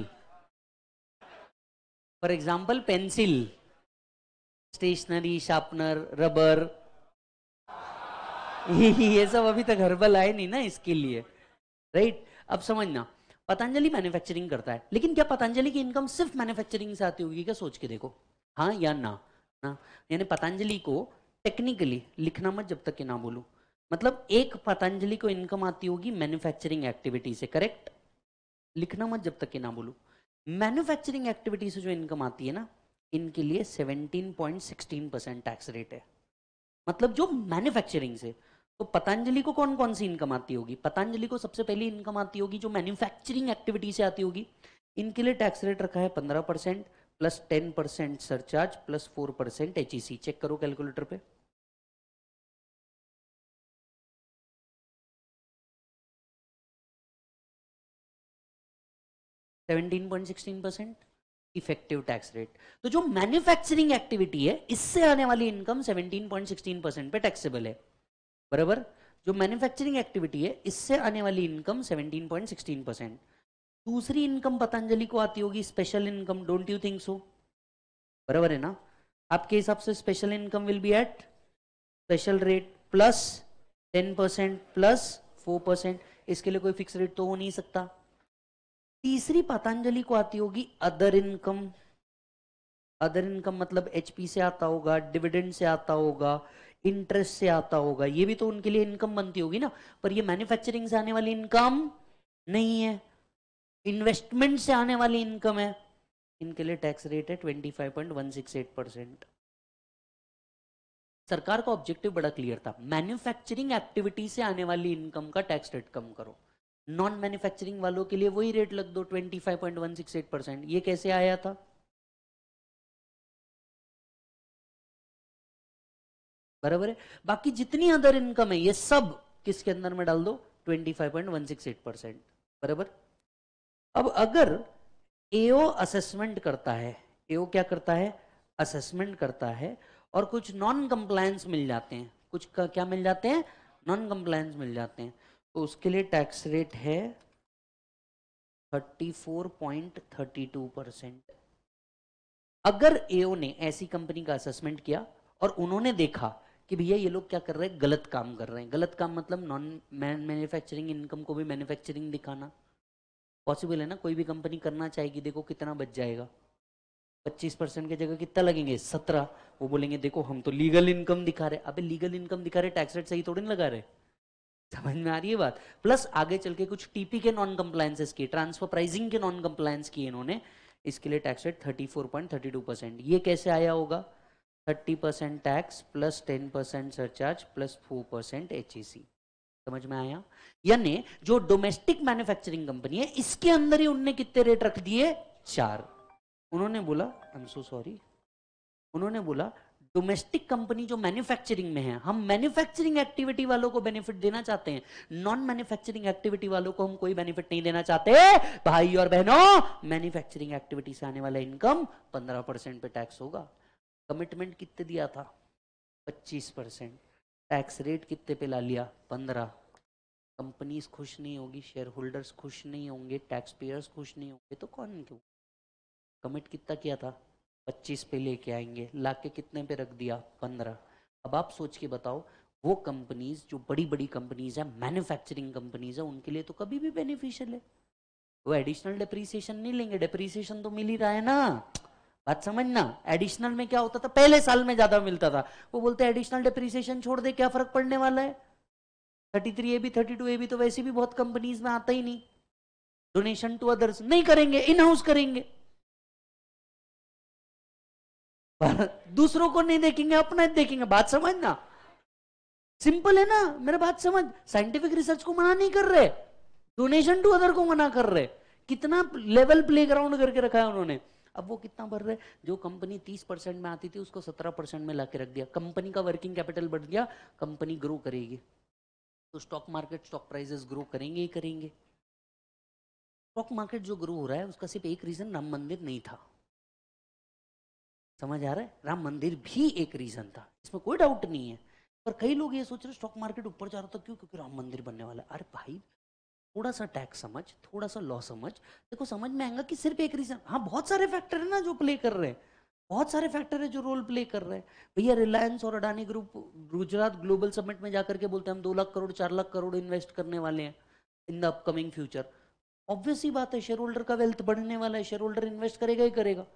[SPEAKER 2] for example pencil stationery sharpener rubber ये सब अभी तक हर्बल आए नहीं ना इसके लिए राइट अब समझना पतंजलि मैन्युफैक्चरिंग करता है लेकिन क्या पतंजलि की इनकम सिर्फ मैन्युफैक्चरिंग से आती होगी क्या सोच के देखो हाँ या ना ना यानी पतंजलि को टेक्निकली लिखना मत जब तक के ना बोलू मतलब एक पतंजलि को इनकम आती होगी मैन्युफैक्चरिंग एक्टिविटी से करेक्ट लिखना मत जब तक के ना बोलू मैन्युफैक्चरिंग एक्टिविटी से जो इनकम आती है ना इनके लिए 17.16 परसेंट टैक्स रेट है मतलब जो मैन्युफैक्चरिंग से तो पतंजलि को कौन कौन सी इनकम आती होगी पतंजलि को सबसे पहली इनकम आती होगी जो मैन्युफैक्चरिंग एक्टिविटी से आती होगी इनके लिए टैक्स रेट रखा है पंद्रह percent plus ten percent surcharge plus four percent H check करो कैलकुलेटर पे seventeen point sixteen percent effective tax rate तो जो मैन्युफैक्चरिंग एक्टिविटी है इससे आने वाली इनकम 17.16 परसेंट पे टैक्सेबल है बराबर जो मैन्युफैक्चरिंग एक्टिविटी है इससे आने वाली इनकम 17.16 परसेंट दूसरी इनकम पतंजलि को आती होगी special income don't you think so बराबर है ना आपके हिसाब से special income will be at special rate plus ten percent plus four percent इसके लिए कोई फिक्स रेट तो हो नहीं सकता तीसरी पतंजलि को आती होगी अदर इनकम अदर इनकम मतलब एचपी से आता होगा डिविडेंड से आता होगा इंटरेस्ट से आता होगा ये भी तो उनके लिए इनकम बनती होगी ना पर ये मैन्युफैक्चरिंग से आने वाली इनकम नहीं है इन्वेस्टमेंट से आने वाली इनकम है इनके लिए टैक्स रेट है twenty five point one six eight percent सरकार का ऑब्जेक्टिव बड़ा क्लियर था मैन्युफैक्चरिंग एक्टिविटी से आने वाली इनकम का टैक्स रेट कम करो नॉन मैन्युफैक्चरिंग वालों के लिए वही रेट लग दो 25.168 परसेंट ये कैसे आया था बराबर है बाकी जितनी अदर इनकम है ये सब किसके अंदर में डाल दो 25.168 परसेंट बराबर अब अगर एओ असेसमेंट करता है एओ क्या करता है असेसमेंट करता है और कुछ नॉन कंप्लायंस मिल जाते हैं कुछ क्या मिल जाते हैं नॉन कंप्लायंस मिल जाते हैं तो उसके लिए टैक्स रेट है 34.32 परसेंट अगर एओ ने ऐसी कंपनी का असेसमेंट किया और उन्होंने देखा कि भैया ये लोग क्या कर रहे हैं गलत काम कर रहे हैं गलत काम मतलब नॉन मैन्युफैक्चरिंग इनकम को भी मैन्युफैक्चरिंग दिखाना पॉसिबल है ना कोई भी कंपनी करना चाहेगी देखो कितना बच जाएगा 25 परसेंट की जगह कितना लगेंगे 17 वो बोलेंगे देखो हम तो लीगल इनकम दिखा रहे अबे लीगल इनकम दिखा रहे टैक्स रेट सही थोड़ी ना लगा रहे समझ में आ रही है बात प्लस आगे चल के कुछ टीपी के नॉन कंप्लायसेस किए ट्रांसफर प्राइसिंग के नॉन कंप्लायंस किए इन्होंने इसके लिए टैक्स रेट थर्टी परसेंट ये कैसे आया होगा thirty percent tax plus ten percent surcharge plus four percent H समझ में आया यानी जो डोमेस्टिक मैन्युफैक्चरिंग कंपनी है इसके अंदर ही उनने कितने रेट रख दिए चार उन्होंने बोला आई एम सो सॉरी उन्होंने बोला डोमेस्टिक कंपनी जो मैन्युफैक्चरिंग में है हम मैन्युफैक्चरिंग एक्टिविटी वालों को बेनिफिट देना चाहते हैं नॉन मैन्युफैक्चरिंग एक्टिविटी वालों को हम कोई बेनिफिट नहीं देना चाहते भाई और बहनों मैन्युफैक्चरिंग एक्टिविटी से आने वाला इनकम पंद्रह परसेंट पे टैक्स होगा कमिटमेंट कितने दिया था पच्चीस परसेंट टैक्स रेट कितने पे ला लिया पंद्रह कंपनीज खुश नहीं होगी शेयर होल्डर्स खुश नहीं होंगे टैक्स पेयर्स खुश नहीं होंगे तो कौन क्यों कमिट कितना किया था पच्चीस पे लेके आएंगे ला के कितने पे रख दिया पंद्रह अब आप सोच के बताओ वो कंपनीज जो बड़ी बड़ी कंपनीज है मैन्युफैक्चरिंग कंपनीज है उनके लिए तो कभी भी बेनिफिशियल है वो एडिशनल डेप्रीसिएशन नहीं लेंगे डेप्रीसिएशन तो मिल ही रहा है ना बात समझना एडिशनल में क्या होता था पहले साल में ज्यादा मिलता था वो बोलते हैं एडिशनल डेप्रीसिएशन छोड़ दे क्या फर्क पड़ने वाला है थर्टी थ्री ए भी थर्टी टू ए भी तो वैसे भी बहुत कंपनीज में आता ही नहीं डोनेशन टू अदर्स नहीं करेंगे इन हाउस करेंगे पर दूसरों को नहीं देखेंगे अपना देखेंगे बात समझना सिंपल है ना मेरा बात समझ साइंटिफिक रिसर्च को मना नहीं कर रहे डोनेशन टू अदर को मना कर रहे कितना लेवल प्ले ग्राउंड करके रखा है उन्होंने अब वो कितना भर रहे जो कंपनी 30 परसेंट में आती थी उसको 17 परसेंट में ला के रख दिया कंपनी का वर्किंग कैपिटल बढ़ गया कंपनी ग्रो करेगी तो stock market stock prices grow करेंगे ही करेंगे स्टॉक मार्केट जो ग्रो हो रहा है उसका सिर्फ एक रीजन राम मंदिर नहीं था समझ आ रहा है राम मंदिर भी एक रीजन था इसमें कोई डाउट नहीं है पर कई लोग ये सोच रहे स्टॉक मार्केट ऊपर जा रहा था क्यों क्योंकि राम मंदिर बनने वाला अरे भाई थोड़ा सा टैक्स समझ थोड़ा सा लॉ समझ देखो समझ में आएगा कि सिर्फ एक रीजन हाँ बहुत सारे फैक्टर है ना जो प्ले कर रहे हैं बहुत सारे फैक्टर है जो रोल प्ले कर रहे हैं भैया रिलायंस और Adani group Gujarat global summit में जाकर के बोलते हैं हम दो लाख करोड़ चार लाख करोड़ इन्वेस्ट करने वाले हैं in the upcoming future obviously बात है शेयर होल्डर का वेल्थ बढ़ने वाला है शेयर होल्डर इन्वेस्ट करेगा ही करेगा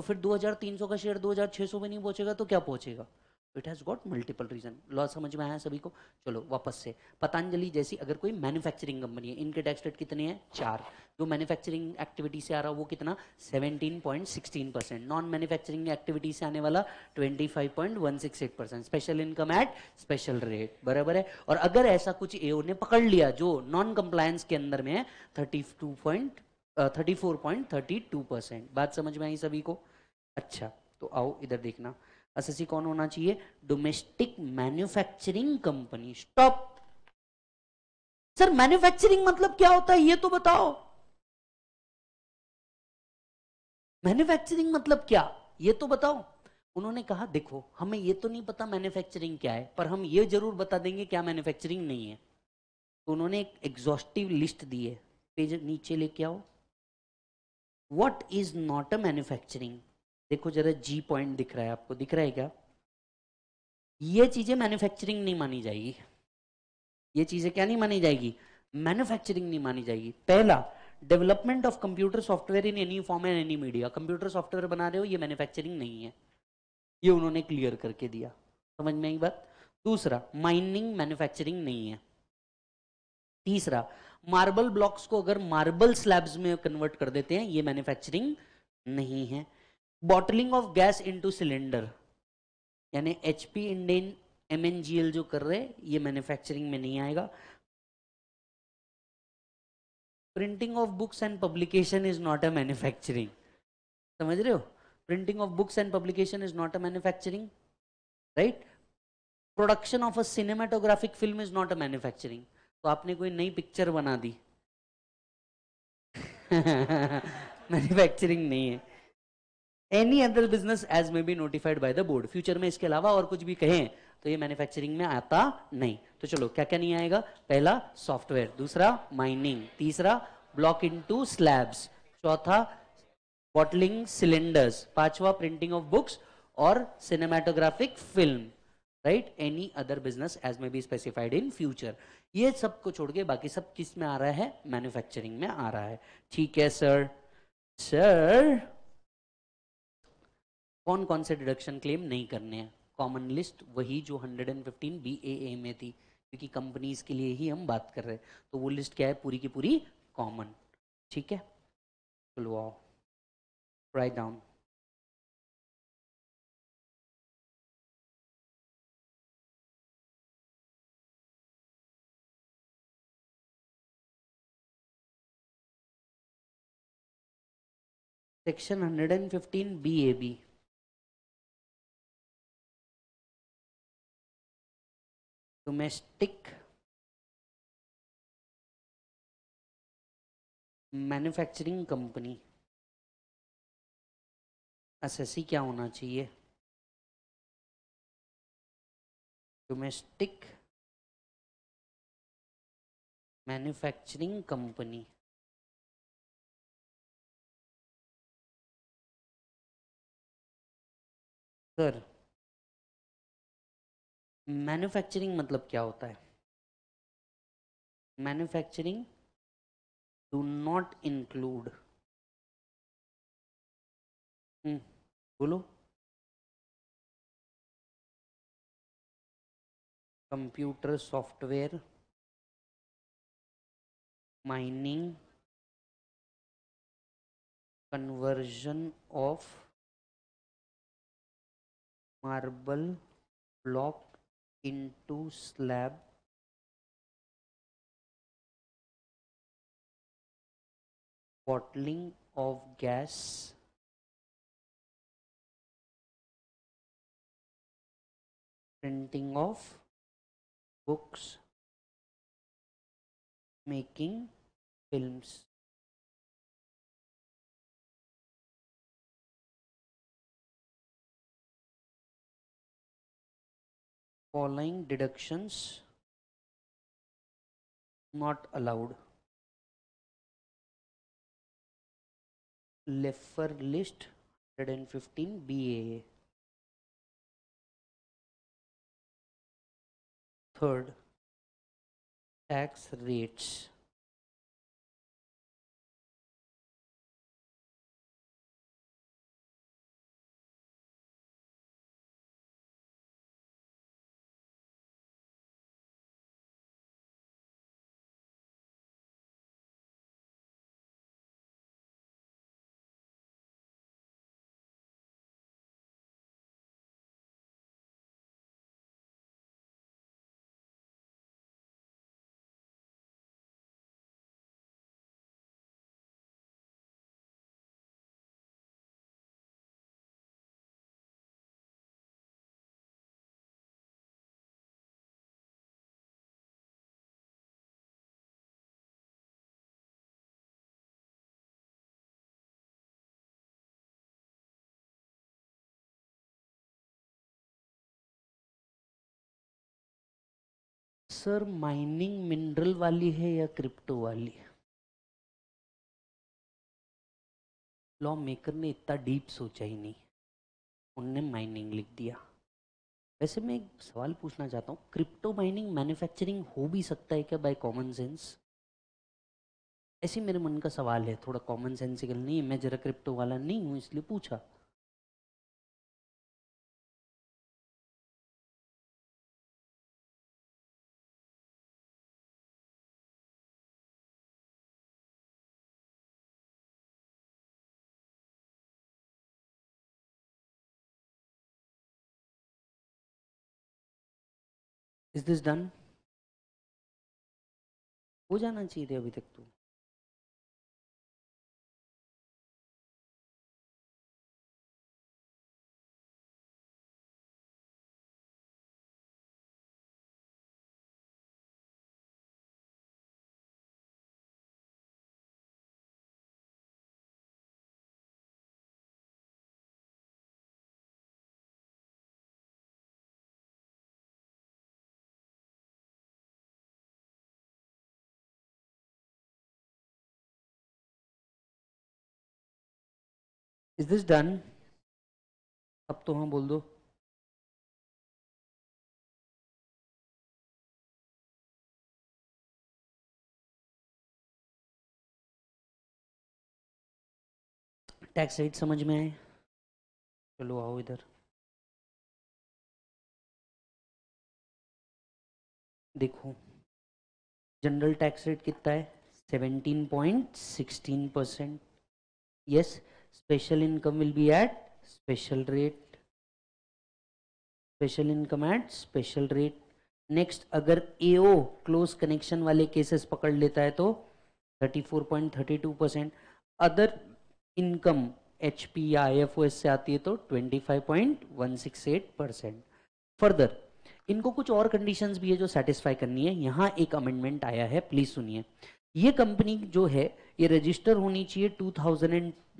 [SPEAKER 2] तो फिर 2300 का शेयर 2600 में नहीं पहुंचेगा तो क्या पहुंचेगा it has got multiple reason लॉ समझ में आया सभी को चलो वापस से पतंजलि जैसी अगर कोई मैन्युफैक्चरिंग कंपनी है इनके टैक्स रेट कितने हैं चार जो मैन्युफैक्चरिंग एक्टिविटी से आ रहा है वो कितना 17.16 परसेंट नॉन मैन्युफैक्चरिंग एक्टिविटी से आने वाला 25.168 percent special income at special rate बराबर है और अगर ऐसा कुछ ए ने पकड़ लिया जो नॉन कंप्लायंस के अंदर में है thirty thirty four point thirty two percent बात समझ में आई सभी को अच्छा तो आओ इधर देखना एसएससी कौन होना चाहिए domestic manufacturing company stop sir manufacturing मतलब क्या होता है ये तो बताओ मैन्युफैक्चरिंग मतलब क्या ये तो बताओ उन्होंने कहा देखो हमें ये तो नहीं पता मैन्युफैक्चरिंग क्या है पर हम ये जरूर बता देंगे क्या मैन्युफैक्चरिंग नहीं है तो उन्होंने एक एग्जॉस्टिव लिस्ट दी है पेज नीचे लेके आओ what is not a manufacturing देखो जरा जी पॉइंट दिख रहा है आपको दिख रहा है क्या ये चीजें मैन्युफैक्चरिंग नहीं मानी जाएगी ये चीजें क्या नहीं मानी जाएगी मैन्युफैक्चरिंग नहीं मानी जाएगी पहला development of computer software in any form and any media computer software बना रहे हो ये मैन्युफैक्चरिंग नहीं है ये उन्होंने क्लियर करके दिया समझ में आई बात दूसरा माइनिंग मैन्युफैक्चरिंग नहीं है तीसरा मार्बल ब्लॉक्स को अगर मार्बल स्लैब्स में कन्वर्ट कर देते हैं ये मैन्युफैक्चरिंग नहीं है bottling of gas into cylinder यानी एचपी इंडियन इंडेन एम जो कर रहे हैं ये मैन्युफैक्चरिंग में नहीं आएगा printing of books and publication is not a manufacturing समझ रहे हो printing of books and publication is not a manufacturing right production of a cinematographic film is not a manufacturing तो आपने कोई नई पिक्चर बना दी मैन्युफैक्चरिंग <laughs> नहीं है any other business as may be notified by the board future में इसके अलावा और कुछ भी कहें तो ये मैन्युफैक्चरिंग में आता नहीं तो चलो क्या क्या नहीं आएगा पहला सॉफ्टवेयर दूसरा माइनिंग तीसरा ब्लॉक इन टू स्लैब्स चौथा बॉटलिंग सिलेंडर्स पांचवा प्रिंटिंग ऑफ बुक्स और cinematographic film right any other business as may be specified in future ये सब को छोड़ के बाकी सब किस में आ रहा है मैन्युफैक्चरिंग में आ रहा है ठीक है सर सर कौन कौन से डिडक्शन क्लेम नहीं करने हैं कॉमन लिस्ट वही जो 115 बीएए में थी क्योंकि कंपनीज के लिए ही हम बात कर रहे हैं तो वो लिस्ट क्या है पूरी की पूरी कॉमन ठीक है चलो write down
[SPEAKER 1] section 115 B domestic manufacturing company as क्या होना चाहिए domestic manufacturing company sir manufacturing मतलब क्या होता है मैन्युफैक्चरिंग डू नॉट इंक्लूड बोलो computer software mining conversion of marble block into slab bottling of gas printing of books making films following deductions not allowed Leffer list 115 BAA third tax rates sir mining mineral वाली है या क्रिप्टो वाली है
[SPEAKER 2] लॉ मेकर ने इतना डीप सोचा ही नहीं उनने माइनिंग लिख दिया वैसे मैं एक सवाल पूछना चाहता हूँ क्रिप्टो माइनिंग मैन्युफैक्चरिंग हो भी सकता है क्या बाय कॉमन सेंस ऐसे मेरे मन का सवाल है थोड़ा कॉमन सेंसिकल नहीं है मैं जरा क्रिप्टो वाला नहीं हूँ इसलिए पूछा
[SPEAKER 1] इज दिस डन हो जाना चाहिए अभी तक तो इज दिस डन अब तो हाँ बोल दो टैक्स रेट समझ में आए चलो आओ इधर
[SPEAKER 2] देखो जनरल टैक्स रेट कितना है seventeen point sixteen percent yes special income will be at special rate special income at special rate next agar ao close connection wale cases pakad leta hai to 34.32 other income hp ifos se aati hai to 25.168 further इनको कुछ और कंडीशंस भी है जो सेटिस्फाई करनी है यहाँ एक अमेंडमेंट आया है प्लीज सुनिए ये कंपनी जो है ये रजिस्टर होनी चाहिए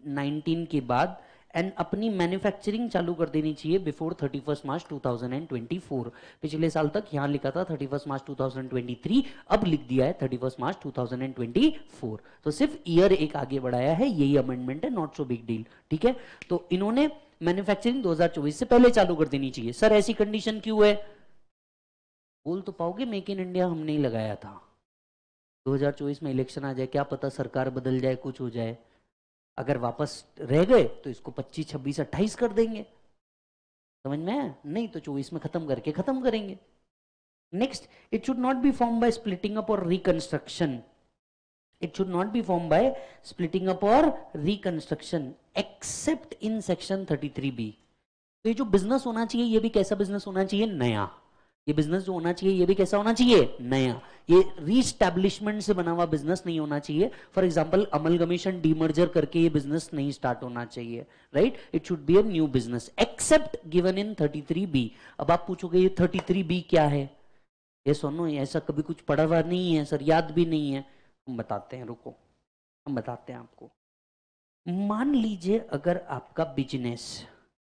[SPEAKER 2] 19 के बाद एंड अपनी मैन्युफैक्चरिंग चालू कर देनी चाहिए बिफोर 31 मार्च 2024 पिछले साल तक यहां लिखा था 31 मार्च 2023 अब लिख दिया है 31 मार्च 2024 तो सिर्फ ईयर एक आगे बढ़ाया है यही अमेंडमेंट है नॉट सो बिग डील ठीक है तो इन्होंने मैन्युफैक्चरिंग 2024 से पहले चालू कर देनी चाहिए सर ऐसी कंडीशन क्यों है बोल तो पाओगे मेक इन इंडिया हमने ही लगाया था 2024 में इलेक्शन आ जाए क्या पता सरकार बदल जाए कुछ हो जाए अगर वापस रह गए तो इसको 25, 26, 28 कर देंगे समझ में आया नहीं तो चौबीस में खत्म करके खत्म करेंगे next it should not be form by splitting up और reconstruction should not be form by splitting up और reconstruction except in section section 33b तो ये जो बिजनेस होना चाहिए ये भी कैसा बिजनेस होना चाहिए नया ये बिजनेस जो होना चाहिए ये भी कैसा होना चाहिए नया ये रीस्टैब्लिशमेंट से बना हुआ बिजनेस नहीं होना चाहिए for example amalgamation demerger करके ये बिजनेस नहीं स्टार्ट होना चाहिए right it should be a new business except given in 33 B अब आप पूछोगे ये 33 बी क्या है ये सोनो ऐसा कभी कुछ पढ़ा हुआ नहीं है सर याद भी नहीं है हम बताते हैं रुको हम बताते हैं आपको मान लीजिए अगर आपका बिजनेस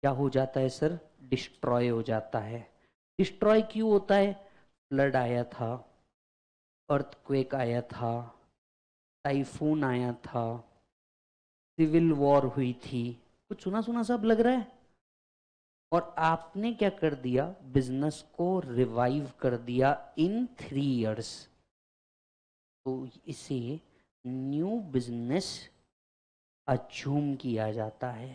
[SPEAKER 2] क्या हो जाता है सर डिस्ट्रॉय हो जाता है डिस्ट्रॉय क्यों होता है फ्लड आया था अर्थक्वेक आया था टाइफून आया था सिविल वॉर हुई थी कुछ सुना सुना सब लग रहा है और आपने क्या कर दिया बिजनेस को रिवाइव कर दिया इन थ्री इयर्स तो इसे न्यू बिजनेस अज्यूम किया जाता है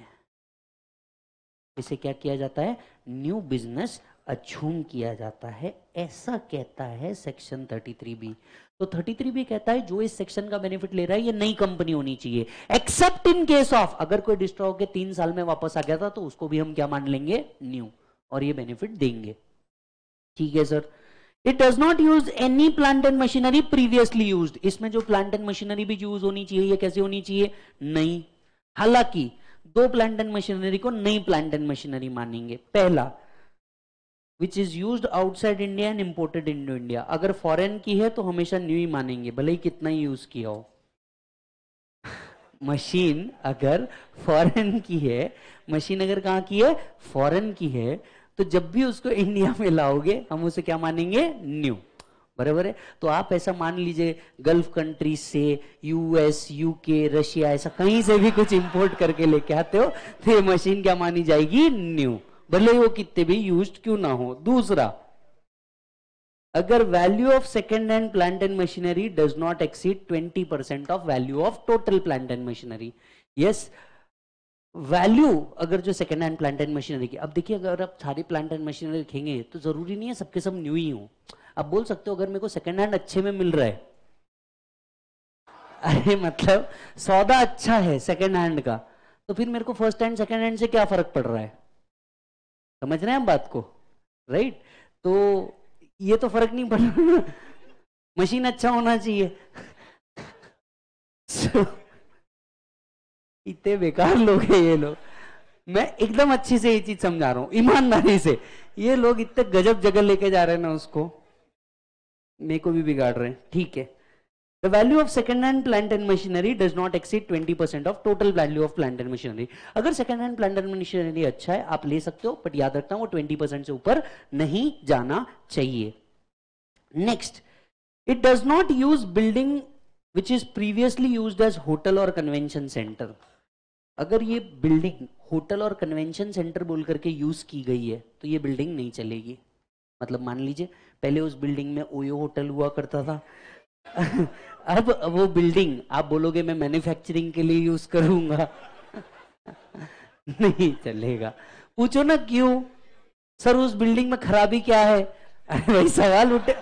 [SPEAKER 2] इसे क्या किया जाता है न्यू बिजनेस अछूम किया जाता है ऐसा कहता है सेक्शन 33 बी तो 33 बी कहता है जो इस सेक्शन का बेनिफिट ले रहा है ये नई कंपनी होनी चाहिए एक्सेप्ट इन केस ऑफ अगर कोई डिस्ट्रॉ होकर तीन साल में वापस आ गया था तो उसको भी हम क्या मान लेंगे न्यू और ये बेनिफिट देंगे ठीक है sir it does not use any plant and machinery previously use इसमें जो प्लांट एंड मशीनरी भी यूज होनी चाहिए ये कैसे होनी चाहिए नहीं हालांकि दो प्लांट एंड मशीनरी को नई प्लांट एंड मशीनरी मानेंगे पहला which is use outside India and imported in India अगर फॉरेन की है तो हमेशा न्यू ही मानेंगे भले ही कितना ही यूज किया हो मशीन अगर फॉरेन की है मशीन अगर कहाँ की है फॉरेन की है तो जब भी उसको इंडिया में लाओगे हम उसे क्या मानेंगे न्यू बराबर है तो आप ऐसा मान लीजिए गल्फ कंट्री से यूएस यूके रशिया ऐसा कहीं से भी कुछ इंपोर्ट करके लेके आते हो तो ये मशीन क्या मानी जाएगी न्यू भले वो कितने भी यूज क्यों ना हो दूसरा अगर value of second hand plant and machinery does not exceed 20 percent of value of total plant and machinery yes value अगर जो second hand plant and machinery की अब देखिए अगर आप सारी प्लांट एंड मशीनरी रखेंगे तो जरूरी नहीं है सबके सब न्यू ही हो आप बोल सकते हो अगर मेरे को सेकेंड हैंड अच्छे में मिल रहा है अरे मतलब सौदा अच्छा है सेकेंड हैंड का तो फिर मेरे को फर्स्ट हैंड सेकेंड हैंड से क्या फर्क पड़ रहा है समझ रहे हैं हम बात को राइट तो ये तो फर्क नहीं पड़ रहा मशीन अच्छा होना चाहिए so, इतने बेकार लोग हैं ये लोग मैं एकदम अच्छी से ये चीज समझा रहा हूं ईमानदारी से ये लोग इतने गजब जगह लेके जा रहे हैं ना उसको मेरे को भी बिगाड़ रहे हैं ठीक है The value of second-hand plant and machinery does not exceed 20% of total value of plant and machinery. अगर second-hand plant and machinery अच्छा है आप ले सकते हो बट याद रखना वो 20% से ऊपर नहीं जाना चाहिए Next, it does not use building which is previously used as hotel or convention center. अगर ये building hotel और convention center बोल करके use की गई है तो ये building नहीं चलेगी मतलब मान लीजिए पहले उस building में ओयो hotel हुआ करता था अब वो बिल्डिंग आप बोलोगे मैं मैन्युफैक्चरिंग के लिए यूज करूंगा नहीं चलेगा पूछो ना क्यों सर उस बिल्डिंग में खराबी क्या है अरे भाई सवाल उठे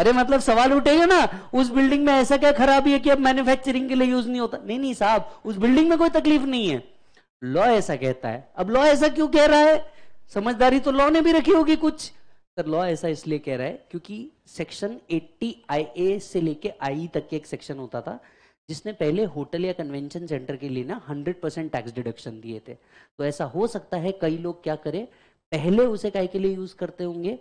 [SPEAKER 2] अरे मतलब सवाल उठेगा ना उस बिल्डिंग में ऐसा क्या खराबी है कि अब मैन्युफैक्चरिंग के लिए यूज नहीं होता नहीं नहीं साहब उस बिल्डिंग में कोई तकलीफ नहीं है लॉ ऐसा कहता है अब लॉ ऐसा क्यों कह रहा है समझदारी तो लॉ ने भी रखी होगी कुछ सर लॉ ऐसा इसलिए कह रहा है क्योंकि सेक्शन 80 आईए से लेके आई e तक के एक सेक्शन होता था जिसने पहले होटल या कन्वेंशन सेंटर के लिए ना 100 परसेंट टैक्स डिडक्शन दिए थे तो ऐसा हो सकता है कई लोग क्या करें पहले उसे काय के लिए यूज करते होंगे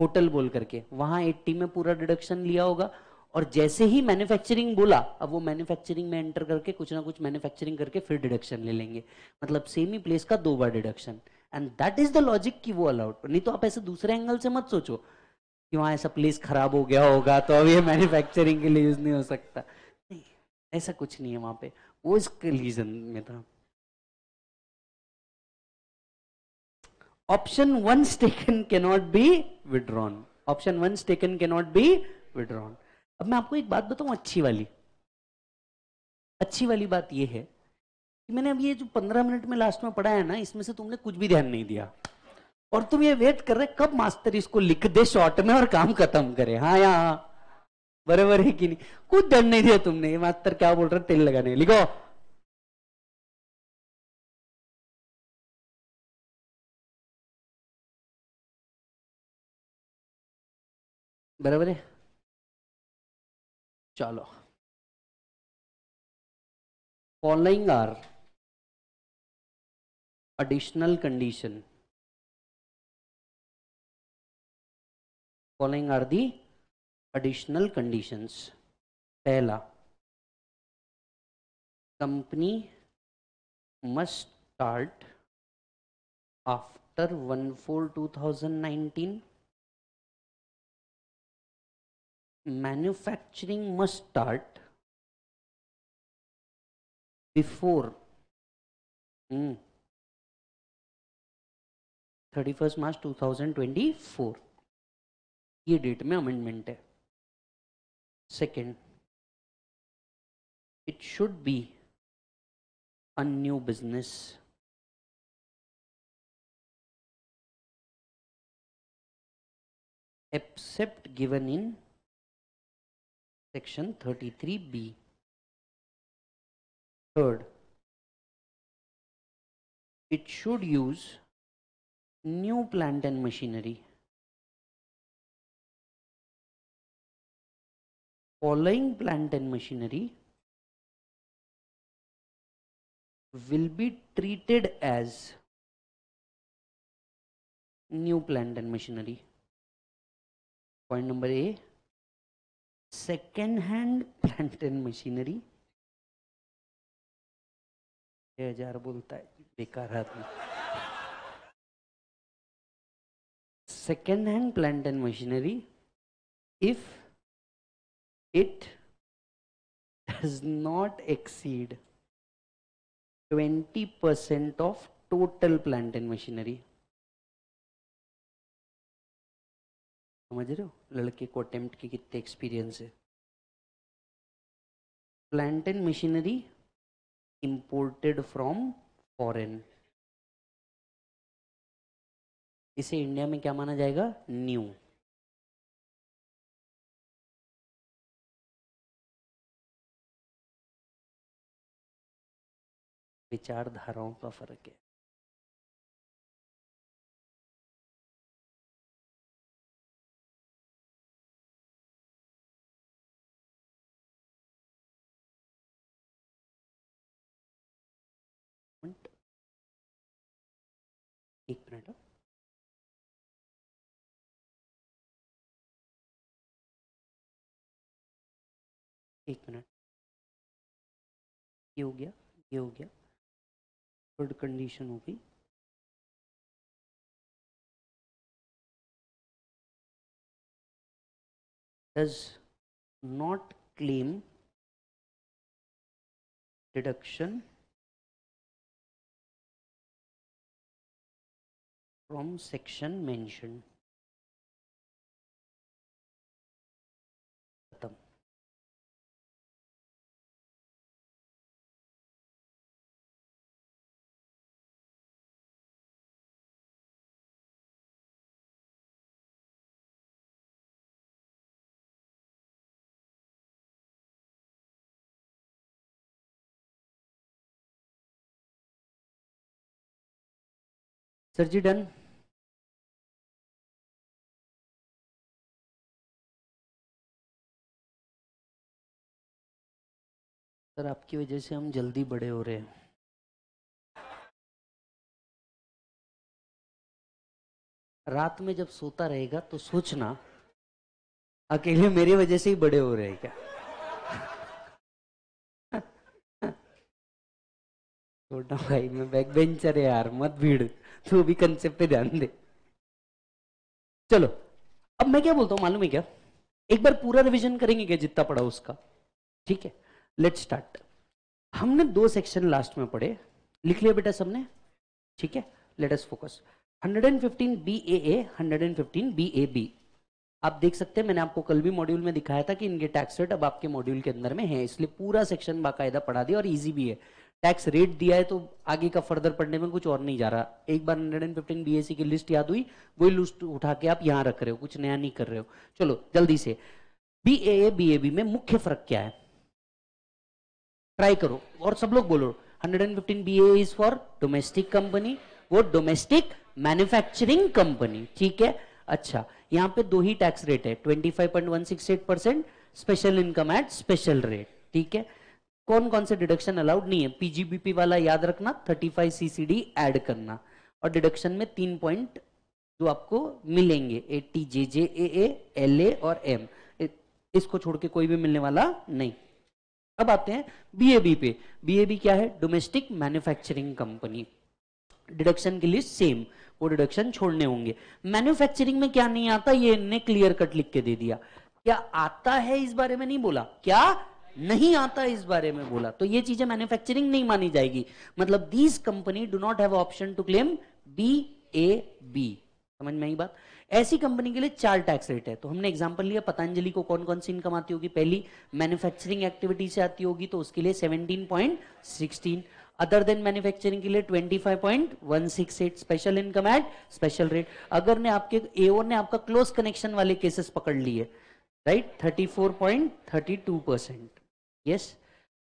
[SPEAKER 2] होटल बोल करके वहां 80 में पूरा डिडक्शन लिया होगा और जैसे ही मैन्युफैक्चरिंग बोला अब वो मैन्युफैक्चरिंग में एंटर करके कुछ ना कुछ मैन्युफैक्चरिंग करके फिर डिडक्शन ले लेंगे मतलब सेम ही प्लेस का दो बार deduction and that is the logic की वो अलाउड नहीं तो आप ऐसे दूसरे एंगल से मत सोचो कि वहां ऐसा प्लेस खराब हो गया होगा तो अब ये मैन्युफैक्चरिंग के लिए यूज नहीं हो सकता नहीं ऐसा कुछ नहीं है वहां पे वो इस रीजन में था taken can not be withdrawn option one taken can not be withdrawn अब मैं आपको एक बात बताऊं अच्छी वाली अच्छी वाली बात यह है कि मैंने अब ये जो पंद्रह मिनट में लास्ट में पढ़ा है ना इसमें से तुमने कुछ भी ध्यान नहीं दिया और तुम ये वेट कर रहे कब मास्टर इसको लिख दे शॉर्ट में और काम खत्म करे हाँ या हाँ बराबर है कि नहीं कुछ ध्यान नहीं दिया तुमने मास्टर क्या बोल रहे तेल लगाने लिखो
[SPEAKER 1] बराबर है चलो following are additional condition following are the additional conditions पहला company must start after 1-4-2019 manufacturing must start before mm, thirty first March two thousand twenty four ये डेट में अमेंडमेंट है second it should be a new business except given in section thirty three B third it should use new plant and machinery. Following plant and machinery will be treated as new plant and machinery.
[SPEAKER 2] Point number A, second hand plant and machinery. हजार बोलता है बेकार आदमी
[SPEAKER 1] second hand plant and machinery if it does not exceed 20% of total plant and machinery समझ रहे
[SPEAKER 2] हो लड़के को अटेम्प्ट के कितने एक्सपीरियंस है plant and machinery imported from foreign इसे इंडिया में क्या माना जाएगा न्यू
[SPEAKER 1] विचारधाराओं का फर्क है एक मिनट ये हो गया ये हो गया थर्ड कंडीशन हो गई does not claim deduction from section mentioned sir ji done sir आपकी वजह से हम जल्दी बड़े हो रहे हैं
[SPEAKER 2] रात में जब सोता रहेगा तो सोचना अकेले मेरी वजह से ही बड़े हो रहे हैं क्या छोटा भाई मैं बैक बेंचर है यार मत भीड़ तो भी कंसेप्ट ध्यान दे चलो अब मैं क्या बोलता हूं मालूम है क्या एक बार पूरा रिवीजन करेंगे क्या जितना पढ़ा उसका ठीक है लेट स्टार्ट हमने दो सेक्शन लास्ट में पढ़े लिख लिया बेटा सबने ठीक है let us focus 115 B A A 115 B A B आप देख सकते हैं मैंने आपको कल भी मॉड्यूल में दिखाया था कि इनके टैक्स रेट अब आपके मॉड्यूल के अंदर में है इसलिए पूरा सेक्शन बाकायदा पढ़ा दिया और इजी भी है टैक्स रेट दिया है तो आगे का फर्दर पढ़ने में कुछ और नहीं जा रहा एक बार हंड्रेड एंड फिफ्टीन बी की लिस्ट याद हुई वही लिस्ट उठा के आप यहाँ रख रहे हो कुछ नया नहीं कर रहे हो चलो जल्दी से B A B A B में मुख्य फर्क क्या है ट्राई करो और सब लोग बोलो hundred and fifteen B is for domestic company वो डोमेस्टिक मैन्युफैक्चरिंग कंपनी ठीक है अच्छा यहाँ पे दो ही टैक्स रेट है twenty five point one six eight percent special income at special rate ठीक है कौन कौन से डिडक्शन अलाउड नहीं है पीजीबीपी वाला याद रखना 35 सीसीडी ऐड करना और डिडक्शन में तीन पॉइंट जो आपको मिलेंगे ए T J J A A L A और एम इसको छोड़ के कोई भी मिलने वाला नहीं अब आते हैं बीएबी पे बीएबी क्या है डोमेस्टिक मैन्युफैक्चरिंग कंपनी डिडक्शन के लिए सेम वो डिडक्शन छोड़ने होंगे मैन्युफैक्चरिंग में क्या नहीं आता ये ने क्लियर कट लिख के दे दिया क्या आता है इस बारे में नहीं बोला क्या नहीं आता इस बारे में बोला तो ये चीजें मैन्युफैक्चरिंग नहीं मानी जाएगी मतलब these company do not have option to claim B A B समझ में आई बात ऐसी कंपनी के लिए चार टैक्स रेट है तो हमने एग्जांपल लिया पतंजलि को कौन कौन सी इनकम आती होगी पहली मैन्युफैक्चरिंग एक्टिविटी से आती होगी तो उसके लिए 17.16 अदर देन मैन्युफैक्चरिंग के लिए 25.168 special income at special rate अगर ने आपके ए ने आपका क्लोज कनेक्शन वाले केसेस पकड़ लिए राइट थर्टी 34.32 परसेंट यस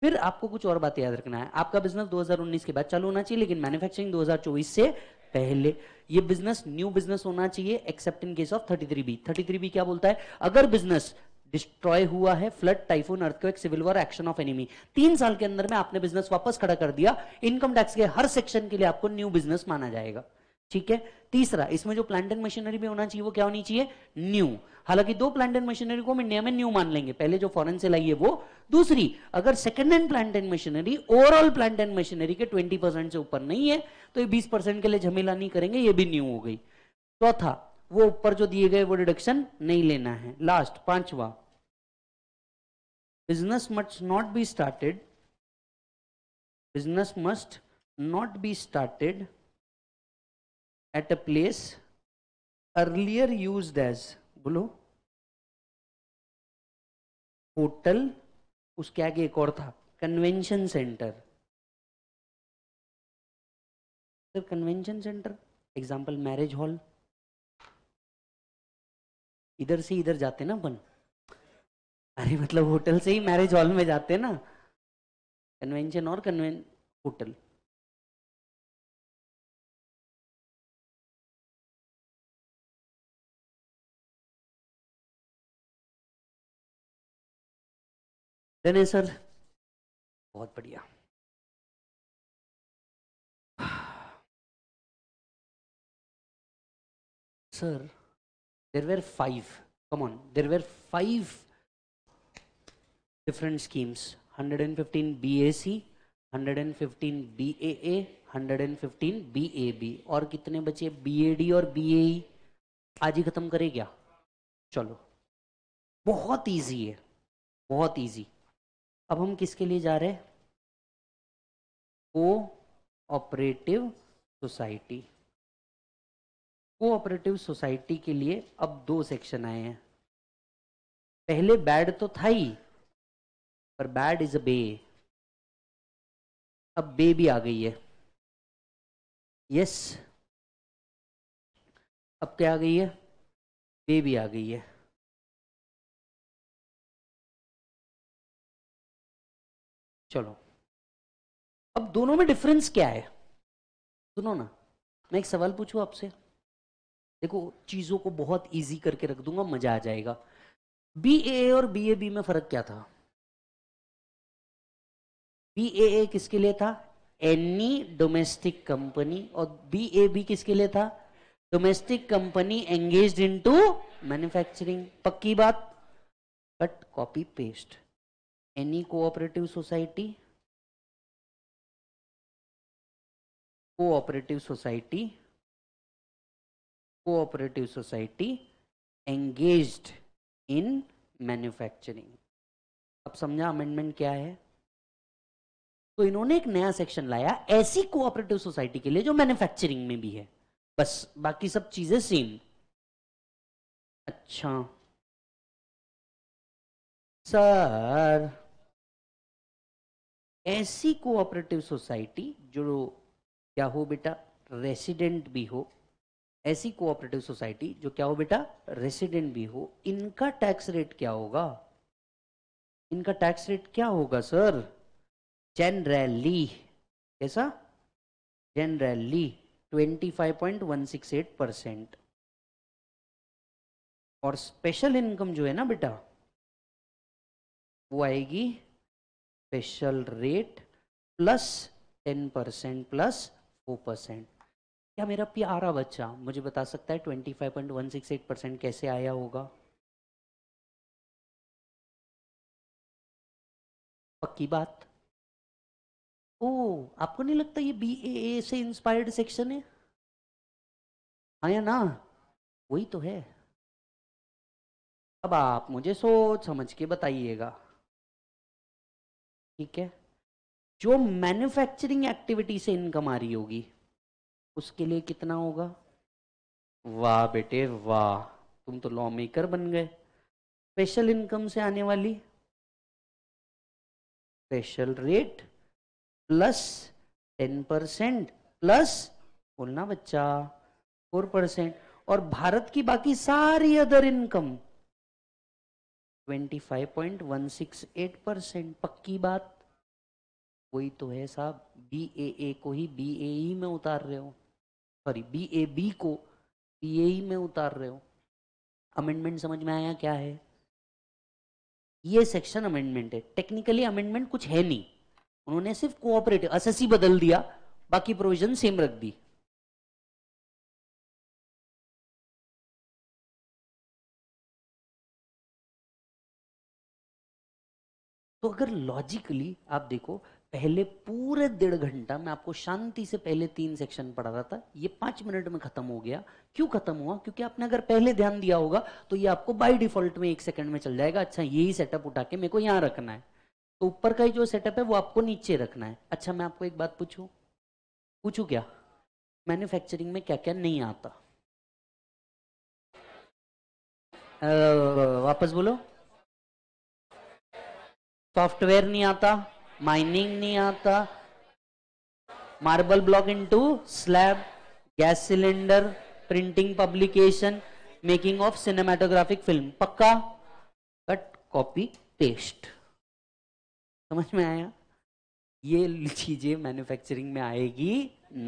[SPEAKER 2] फिर आपको कुछ और बातें याद रखना है आपका बिजनेस 2019 के बाद चालू होना चाहिए लेकिन मैन्युफैक्चरिंग 2024 से पहले ये बिजनेस न्यू बिजनेस होना चाहिए except in case of B 33B B क्या बोलता है अगर बिजनेस डिस्ट्रॉय हुआ है flood typhoon earthquake civil war action of enemy तीन साल के अंदर में आपने बिजनेस वापस खड़ा कर दिया इनकम टैक्स के हर सेक्शन के लिए आपको न्यू बिजनेस माना जाएगा ठीक है तीसरा इसमें जो प्लांट एंड मशीनरी भी होना चाहिए वो क्या होनी चाहिए न्यू हालांकि दो प्लांट एंड मशीनरी को हम इंडिया में न्यू मान लेंगे पहले जो फॉरन से लाई है वो दूसरी अगर second hand plant and machinery overall plant and machinery के ट्वेंटी परसेंट से ऊपर नहीं है तो ये बीस परसेंट के लिए झमेला नहीं करेंगे ये भी न्यू हो गई चौथा तो वो ऊपर जो दिए गए वो डिडक्शन नहीं लेना है लास्ट पांचवा business must not be started business must not be started at a place earlier use as बोलो
[SPEAKER 1] होटल उसके आगे एक और था convention centre sir convention
[SPEAKER 2] centre example marriage hall इधर से इधर जाते ना अपन अरे मतलब होटल से ही मैरिज हॉल में जाते ना कन्वेंशन और कन्वें होटल
[SPEAKER 1] देने सर बहुत बढ़िया
[SPEAKER 2] sir there were five come on there were five different schemes hundred hundred and and fifteen fifteen B B A A A C hundred and fifteen B A B और कितने बचे डी और बी ए e। आज ही खत्म करे क्या चलो बहुत इजी है बहुत इजी अब हम किसके लिए जा रहे हैं cooperative society cooperative society के लिए अब दो सेक्शन आए हैं पहले बैड तो था ही पर बैड इज अ बे
[SPEAKER 1] अब बे भी आ गई है यस yes. अब क्या आ गई है बे भी आ गई है
[SPEAKER 2] चलो अब दोनों में डिफरेंस क्या है सुनो ना मैं एक सवाल पूछू आपसे देखो चीजों को बहुत इजी करके रख दूंगा मजा आ जाएगा बी ए और बी ए बी में फर्क क्या था बी ए ए किसके लिए था एनी डोमेस्टिक कंपनी और बी ए बी किसके लिए था domestic company engage in to manufacturing पक्की बात cut copy paste any cooperative society cooperative society cooperative society engaged in manufacturing अब समझा अमेंडमेंट क्या है तो इन्होंने एक नया सेक्शन लाया ऐसी कोऑपरेटिव सोसाइटी के लिए जो मैन्युफैक्चरिंग में भी है बस बाकी सब चीजें सेम अच्छा सर ऐसी कोऑपरेटिव सोसाइटी जो क्या हो बेटा रेसिडेंट भी हो ऐसी कोऑपरेटिव सोसाइटी जो क्या हो बेटा रेसिडेंट भी हो इनका टैक्स रेट क्या होगा इनका टैक्स रेट क्या होगा सर जनरली कैसा जनरली 25.168 परसेंट और स्पेशल इनकम जो है ना बेटा वो आएगी special rate plus ten percent plus four percent क्या मेरा प्यारा बच्चा मुझे बता सकता है twenty five point one six eight percent कैसे आया होगा पक्की बात
[SPEAKER 1] ओ आपको नहीं लगता ये बी ए से इंस्पायर्ड सेक्शन है आया हाँ ना वही तो है
[SPEAKER 2] अब आप मुझे सोच समझ के बताइएगा ठीक है जो मैन्युफैक्चरिंग एक्टिविटी से इनकम आ रही होगी उसके लिए कितना होगा वाह बेटे वाह तुम तो लॉ मेकर बन गए स्पेशल इनकम से आने वाली special rate plus ten percent plus बोलना बच्चा फोर परसेंट और भारत की बाकी सारी अदर इनकम 25.168 परसेंट पक्की बात वही तो है साहब बी ए ए को ही बी ए ई में उतार रहे हो सॉरी बी ए बी को बी ए ई में उतार रहे हो अमेंडमेंट समझ में आया क्या है ये सेक्शन अमेंडमेंट है टेक्निकली अमेंडमेंट कुछ है नहीं उन्होंने सिर्फ कोऑपरेटिव एसएससी बदल दिया बाकी प्रोविजन सेम रख दी तो अगर लॉजिकली आप देखो पहले पूरे डेढ़ घंटा मैं आपको शांति से पहले तीन सेक्शन पढ़ा रहा था ये पांच मिनट में खत्म हो गया क्यों खत्म हुआ क्योंकि आपने अगर पहले ध्यान दिया होगा तो ये आपको बाय डिफॉल्ट में एक सेकंड में चल जाएगा अच्छा यही सेटअप उठा के मेरे को यहां रखना है तो ऊपर का ही जो सेटअप है वो आपको नीचे रखना है अच्छा मैं आपको एक बात पूछू पूछू क्या मैन्युफैक्चरिंग में क्या क्या नहीं आता आ, वापस बोलो सॉफ्टवेयर नहीं आता माइनिंग नहीं आता marble block into slab gas cylinder printing publication making of cinematographic film पक्का कट कॉपी पेस्ट समझ में आया ये चीजें मैन्युफैक्चरिंग में आएगी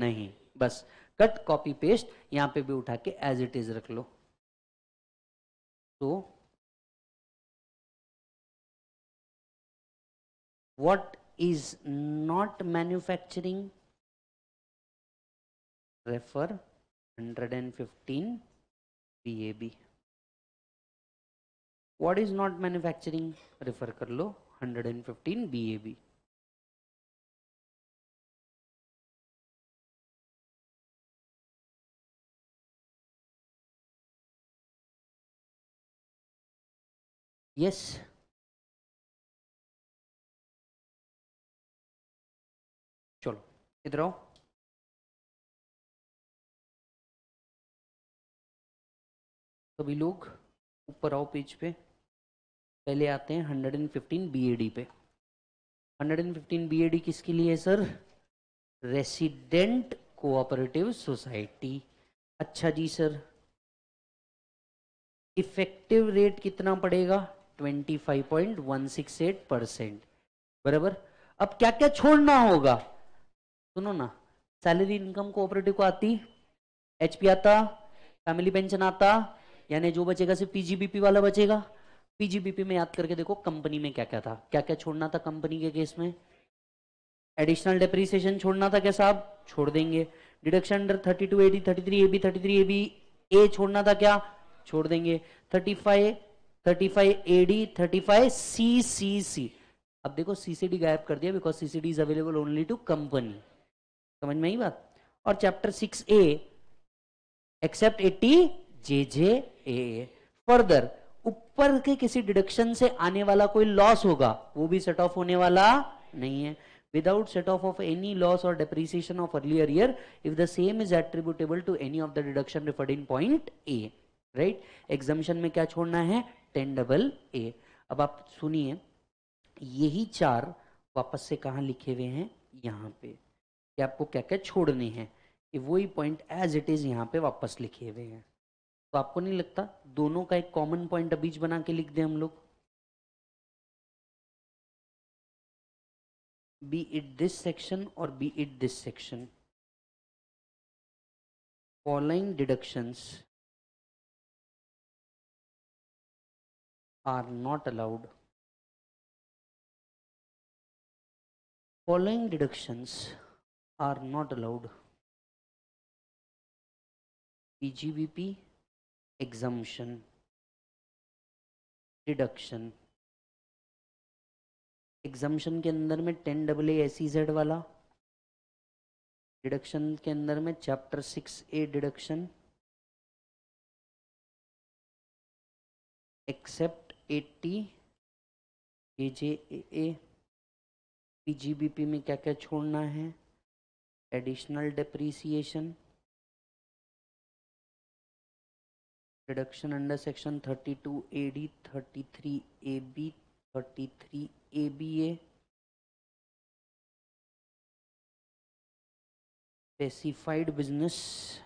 [SPEAKER 2] नहीं बस कट कॉपी पेस्ट यहां पे भी उठा के एज इट इज रख लो तो what is not
[SPEAKER 1] manufacturing
[SPEAKER 2] refer 115 bab what is not manufacturing refer karlo 115 bab
[SPEAKER 1] yes इधर आओ सभी लोग ऊपर आओ पेज
[SPEAKER 2] पे पहले आते हैं hundred and fifteen B A D पे hundred and fifteen A D किसके लिए है सर रेसिडेंट कोऑपरेटिव सोसाइटी अच्छा जी सर इफेक्टिव रेट कितना पड़ेगा twenty five point one six eight percent बराबर अब क्या क्या छोड़ना होगा सुनो ना सैलरी इनकम कोऑपरेटिव को आती एचपी आता फैमिली पेंशन आता यानी जो बचेगा सिर्फ पीजीबीपी वाला बचेगा पीजीबीपी में याद करके देखो कंपनी में क्या क्या था क्या क्या छोड़ना था कंपनी के केस में एडिशनल डेप्रीसिएशन छोड़ना था क्या साहब छोड़ देंगे deduction under thirty two eighty thirty three A B thirty three A B A छोड़ना था क्या छोड़ देंगे thirty five thirty five A D thirty five C C C अब देखो सीसीडी गायब कर दिया because CCD is available only to company समझ में आई बात और chapter six A except eighty J J A further ऊपर के किसी डिडक्शन से आने वाला कोई लॉस होगा वो भी सेट ऑफ होने वाला नहीं है without set off off any loss और depreciation of earlier year if the same is attributable to any of the deduction referred in point A right exemption में क्या छोड़ना है टेन डबल ए अब आप सुनिए यही चार वापस से कहा लिखे हुए हैं यहां पर कि आपको क्या क्या छोड़ने हैं कि वही पॉइंट एज इट इज़ यहाँ पे वापस लिखे हुए हैं तो आपको नहीं लगता दोनों का एक कॉमन पॉइंट अभी बना के लिख दें हम लोग
[SPEAKER 1] बी इट दिस सेक्शन और be it this section following deductions are not allowed following deductions are not allowed PGBP e exemption
[SPEAKER 2] deduction exemption के अंदर में ten double A S Z वाला डिडक्शन के अंदर में chapter six
[SPEAKER 1] A deduction
[SPEAKER 2] except eighty A J A B P में क्या क्या छोड़ना है additional depreciation reduction under section 32 AD 33 AB 33 ABA
[SPEAKER 1] specified business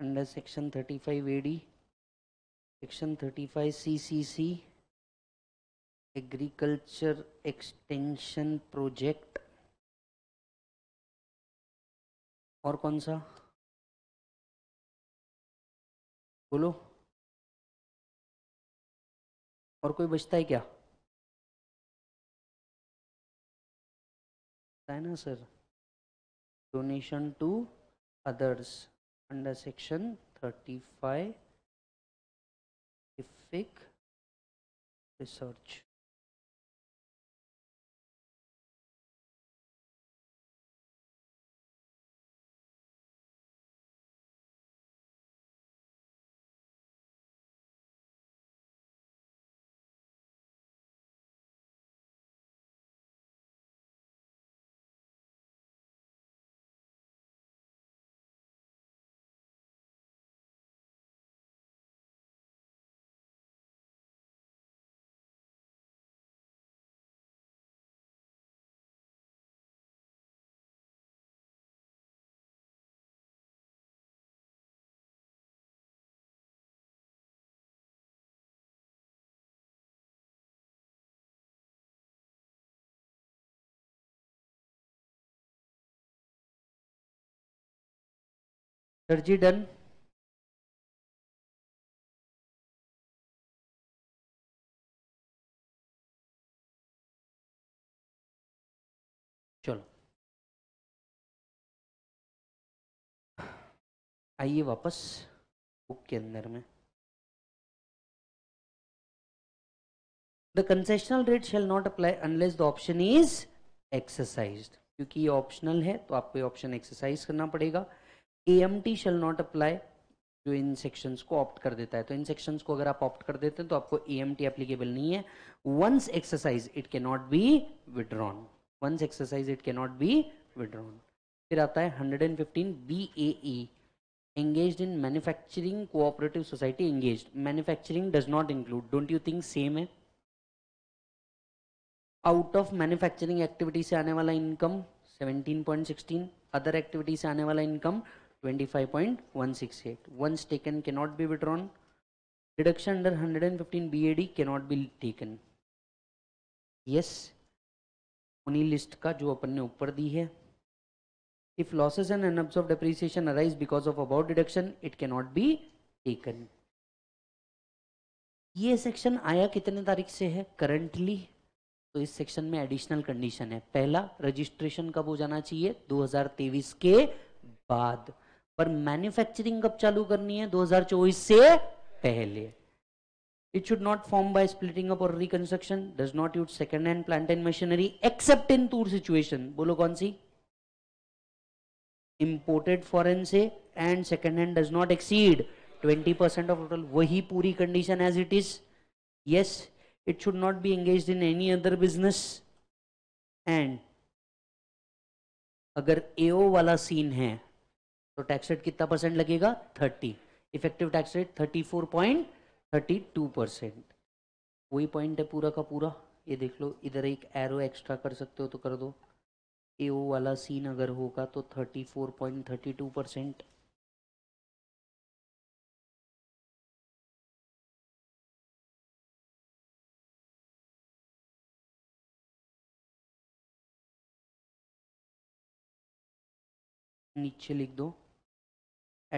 [SPEAKER 1] under section 35 AD,
[SPEAKER 2] section 35 CCC, agriculture extension project
[SPEAKER 1] और कौन सा बोलो और कोई बचता है क्या है ना sir donation to others under section 35 IFIC research sir ji done चलो आइए वापस बुक के अंदर में
[SPEAKER 2] the concessional rate shall not apply unless the option is exercise क्योंकि ये ऑप्शनल है तो आपको ये ऑप्शन एक्सरसाइज करना पड़ेगा ए शेल नॉट अप्लाई जो इन सेक्शंस को ऑप्ट कर देता है तो इन सेक्शंस को अगर आप ऑप्ट कर देते हैं तो आपको ए एम टी एप्लीकेबल नहीं है once exercise it can not be withdrawn once exercise it can not be withdrawn फिर आता है 115 B A E engaged in manufacturing cooperative society engaged manufacturing does not include don't you think same है out of manufacturing activity से आने वाला income 17.16 other activity से आने वाला income 2.5 25.168 once taken cannot be withdrawn deduction under 115 BAD cannot be taken yes उन्हीं list ka jo apan ne upar di hai if losses and unabsorbed depreciation arise because of above deduction it cannot be taken ये सेक्शन आया कितने तारीख से है करंटली तो इस सेक्शन में एडिशनल कंडीशन है पहला रजिस्ट्रेशन कब हो जाना चाहिए 2023 के बाद पर मैन्युफैक्चरिंग कब चालू करनी है 2024 से पहले it should not form by splitting up और reconstruction does not use second hand plant and machinery except in tour situation बोलो कौन सी इंपोर्टेड फॉरेन से and second hand does not exceed twenty percent of total वही पूरी condition as it is yes it should not be engage in any other business and अगर एओ वाला सीन है तो टैक्स रेट कितना परसेंट लगेगा thirty effective tax rate thirty four point thirty two percent वही पॉइंट है पूरा का पूरा ये देख लो इधर एक एरो एक्स्ट्रा कर सकते हो तो कर दो ए वाला सीन अगर होगा तो thirty four point thirty two percent
[SPEAKER 1] नीचे लिख दो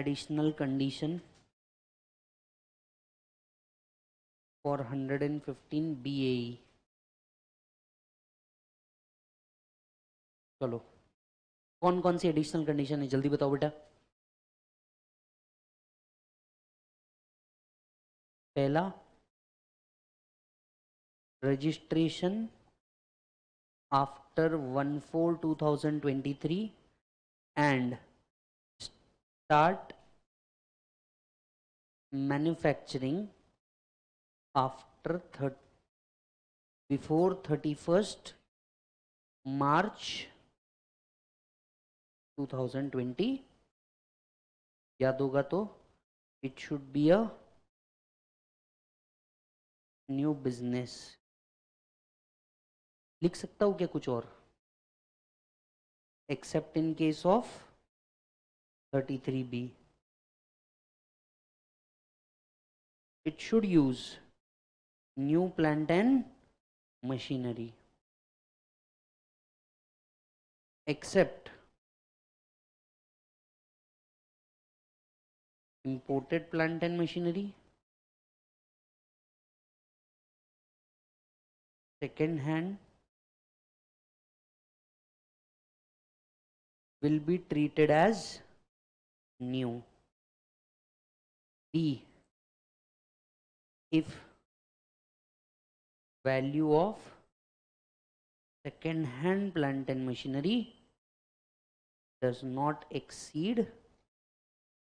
[SPEAKER 1] additional condition for hundred and fifteen B A चलो कौन कौन सी एडिशनल कंडीशन है जल्दी बताओ बेटा
[SPEAKER 2] पहला registration after one four two thousand twenty three and start manufacturing
[SPEAKER 1] after 30 before 31st March 2020 yaad hoga to it should be a new business लिख सकता हूँ क्या कुछ और except in case of 33b. It should use new plant and machinery except imported plant and machinery second hand will be treated as new. B. If value of
[SPEAKER 2] second hand plant and machinery does not exceed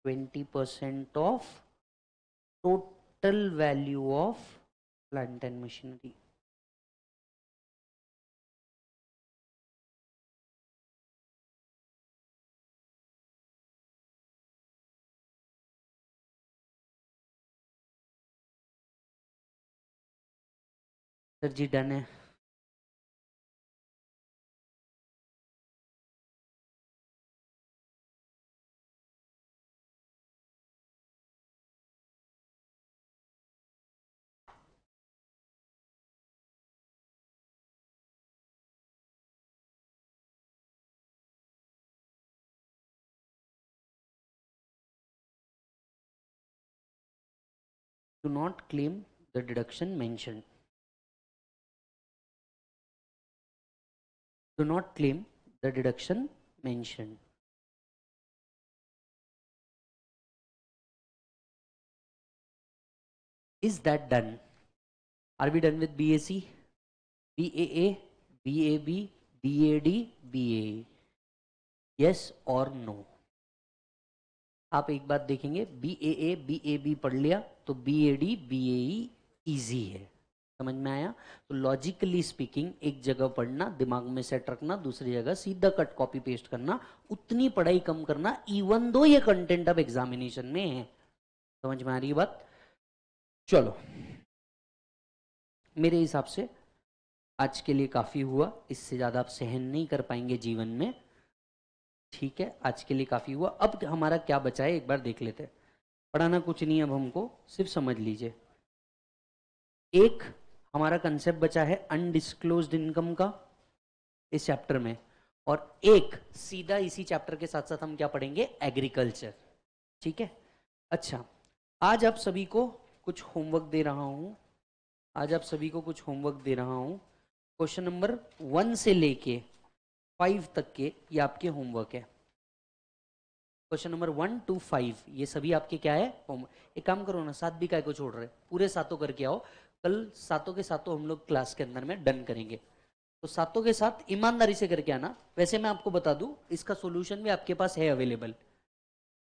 [SPEAKER 2] 20% of total value of plant and machinery.
[SPEAKER 1] Sir ji done है do not claim the deduction mentioned do not claim the deduction mentioned.
[SPEAKER 2] Is that done? Are we done with BAC? BAA, BAB, bad BAE? Yes or no? आप एक बात देखेंगे B A A B A B पढ़ लिया तो B A D B A E easy है समझ में आया तो लॉजिकली स्पीकिंग एक जगह पढ़ना दिमाग में सेट रखना दूसरी जगह सीधा कट कॉपी पेस्ट करना उतनी पढ़ाई कम करना इवन दो ये कंटेंट अब एग्जामिनेशन में है समझ में आ रही बात चलो मेरे हिसाब से आज के लिए काफी हुआ इससे ज्यादा आप सहन नहीं कर पाएंगे जीवन में ठीक है आज के लिए काफी हुआ अब हमारा क्या बचा है एक बार देख लेते पढ़ाना कुछ नहीं अब हमको सिर्फ समझ लीजिए एक हमारा कंसेप्ट बचा है अनडिस्क्लोज इनकम का इस चैप्टर में और एक सीधा इसी चैप्टर के साथ साथ हम क्या पढ़ेंगे एग्रीकल्चर ठीक है अच्छा आज आप सभी को कुछ होमवर्क दे रहा हूँ आज आप सभी को कुछ होमवर्क दे रहा हूँ क्वेश्चन नंबर वन से लेके फाइव तक के ये आपके होमवर्क है question number one two five ये सभी आपके क्या है होमवर्क एक काम करो ना सात भी काय को छोड़ रहे पूरे सातों करके आओ कल सातों के सातों हम लोग क्लास के अंदर में डन करेंगे तो सातों के साथ ईमानदारी से करके आना वैसे मैं आपको बता दूं इसका सोल्यूशन भी आपके पास है अवेलेबल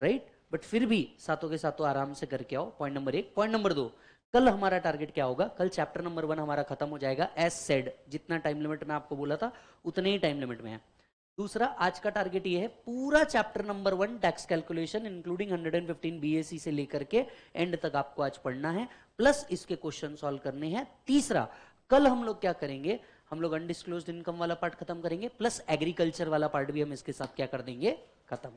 [SPEAKER 2] राइट बट फिर भी सातों के सातों आराम से करके आओ पॉइंट नंबर एक पॉइंट नंबर दो कल हमारा टारगेट क्या होगा कल चैप्टर नंबर वन हमारा खत्म हो जाएगा एस सेड जितना टाइम लिमिट में आपको बोला था उतने ही टाइम लिमिट में है दूसरा आज का टारगेट ये है पूरा chapter number one tax calculation including 115 B A C से लेकर के एंड तक आपको आज पढ़ना है प्लस इसके क्वेश्चन सॉल्व करने हैं तीसरा कल हम लोग क्या करेंगे हम लोग अनडिस्क्लोज इनकम वाला पार्ट खत्म करेंगे प्लस एग्रीकल्चर वाला पार्ट भी हम इसके साथ क्या कर देंगे खत्म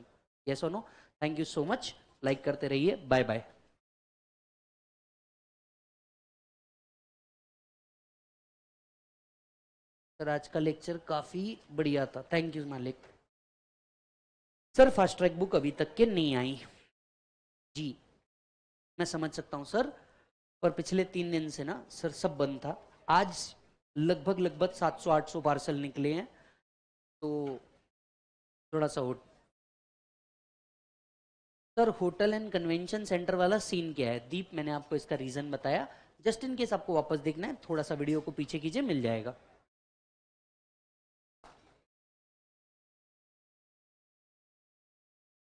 [SPEAKER 2] यस सोनो thank you so much like करते रहिए बाय बाय सर आज का लेक्चर काफ़ी बढ़िया था थैंक यू मालिक सर फास्ट ट्रैक बुक अभी तक के नहीं आई जी मैं समझ सकता हूँ सर पर पिछले तीन दिन से ना सर सब बंद था आज लगभग लगभग 700-800 पार्सल निकले हैं तो थोड़ा सा होट sir hotel and convention centre वाला सीन क्या है दीप मैंने आपको इसका रीज़न बताया जस्ट इन केस आपको वापस देखना है थोड़ा सा वीडियो को पीछे कीजिए मिल जाएगा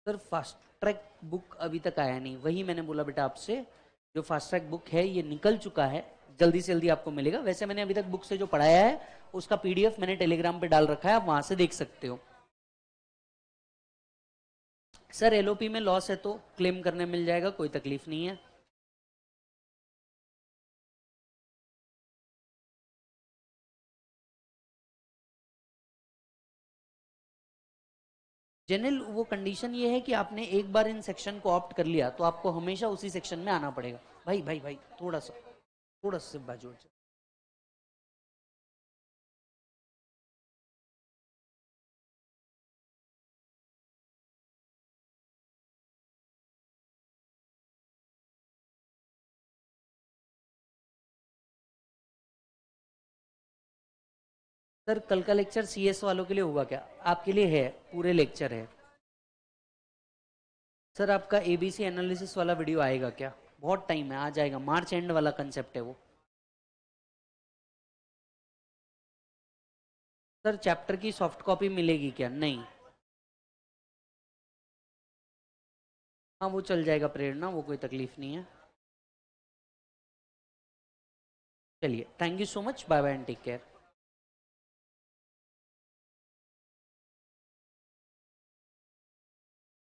[SPEAKER 2] सर फास्ट ट्रैक बुक अभी तक आया नहीं वही मैंने बोला बेटा आपसे जो फास्ट ट्रैक बुक है ये निकल चुका है जल्दी से जल्दी आपको मिलेगा वैसे मैंने अभी तक बुक से जो पढ़ाया है उसका पीडीएफ मैंने टेलीग्राम पे डाल रखा है आप वहां से देख सकते हो सर एलओपी में लॉस है तो क्लेम करने मिल जाएगा कोई तकलीफ नहीं है जनरल वो कंडीशन ये है कि आपने एक बार इन सेक्शन को ऑप्ट कर लिया तो आपको हमेशा उसी सेक्शन में आना पड़ेगा भाई भाई भाई थोड़ा सा थोड़ा सा बाजू सर कल का लेक्चर सीएस वालों के लिए होगा क्या आपके लिए है पूरे लेक्चर है सर आपका एबीसी एनालिसिस वाला वीडियो आएगा क्या बहुत टाइम है आ जाएगा मार्च एंड वाला कंसेप्ट है वो
[SPEAKER 1] सर चैप्टर की सॉफ्ट कॉपी मिलेगी क्या नहीं हाँ वो चल जाएगा प्रेरणा वो कोई तकलीफ नहीं है चलिए thank you so much bye bye and take care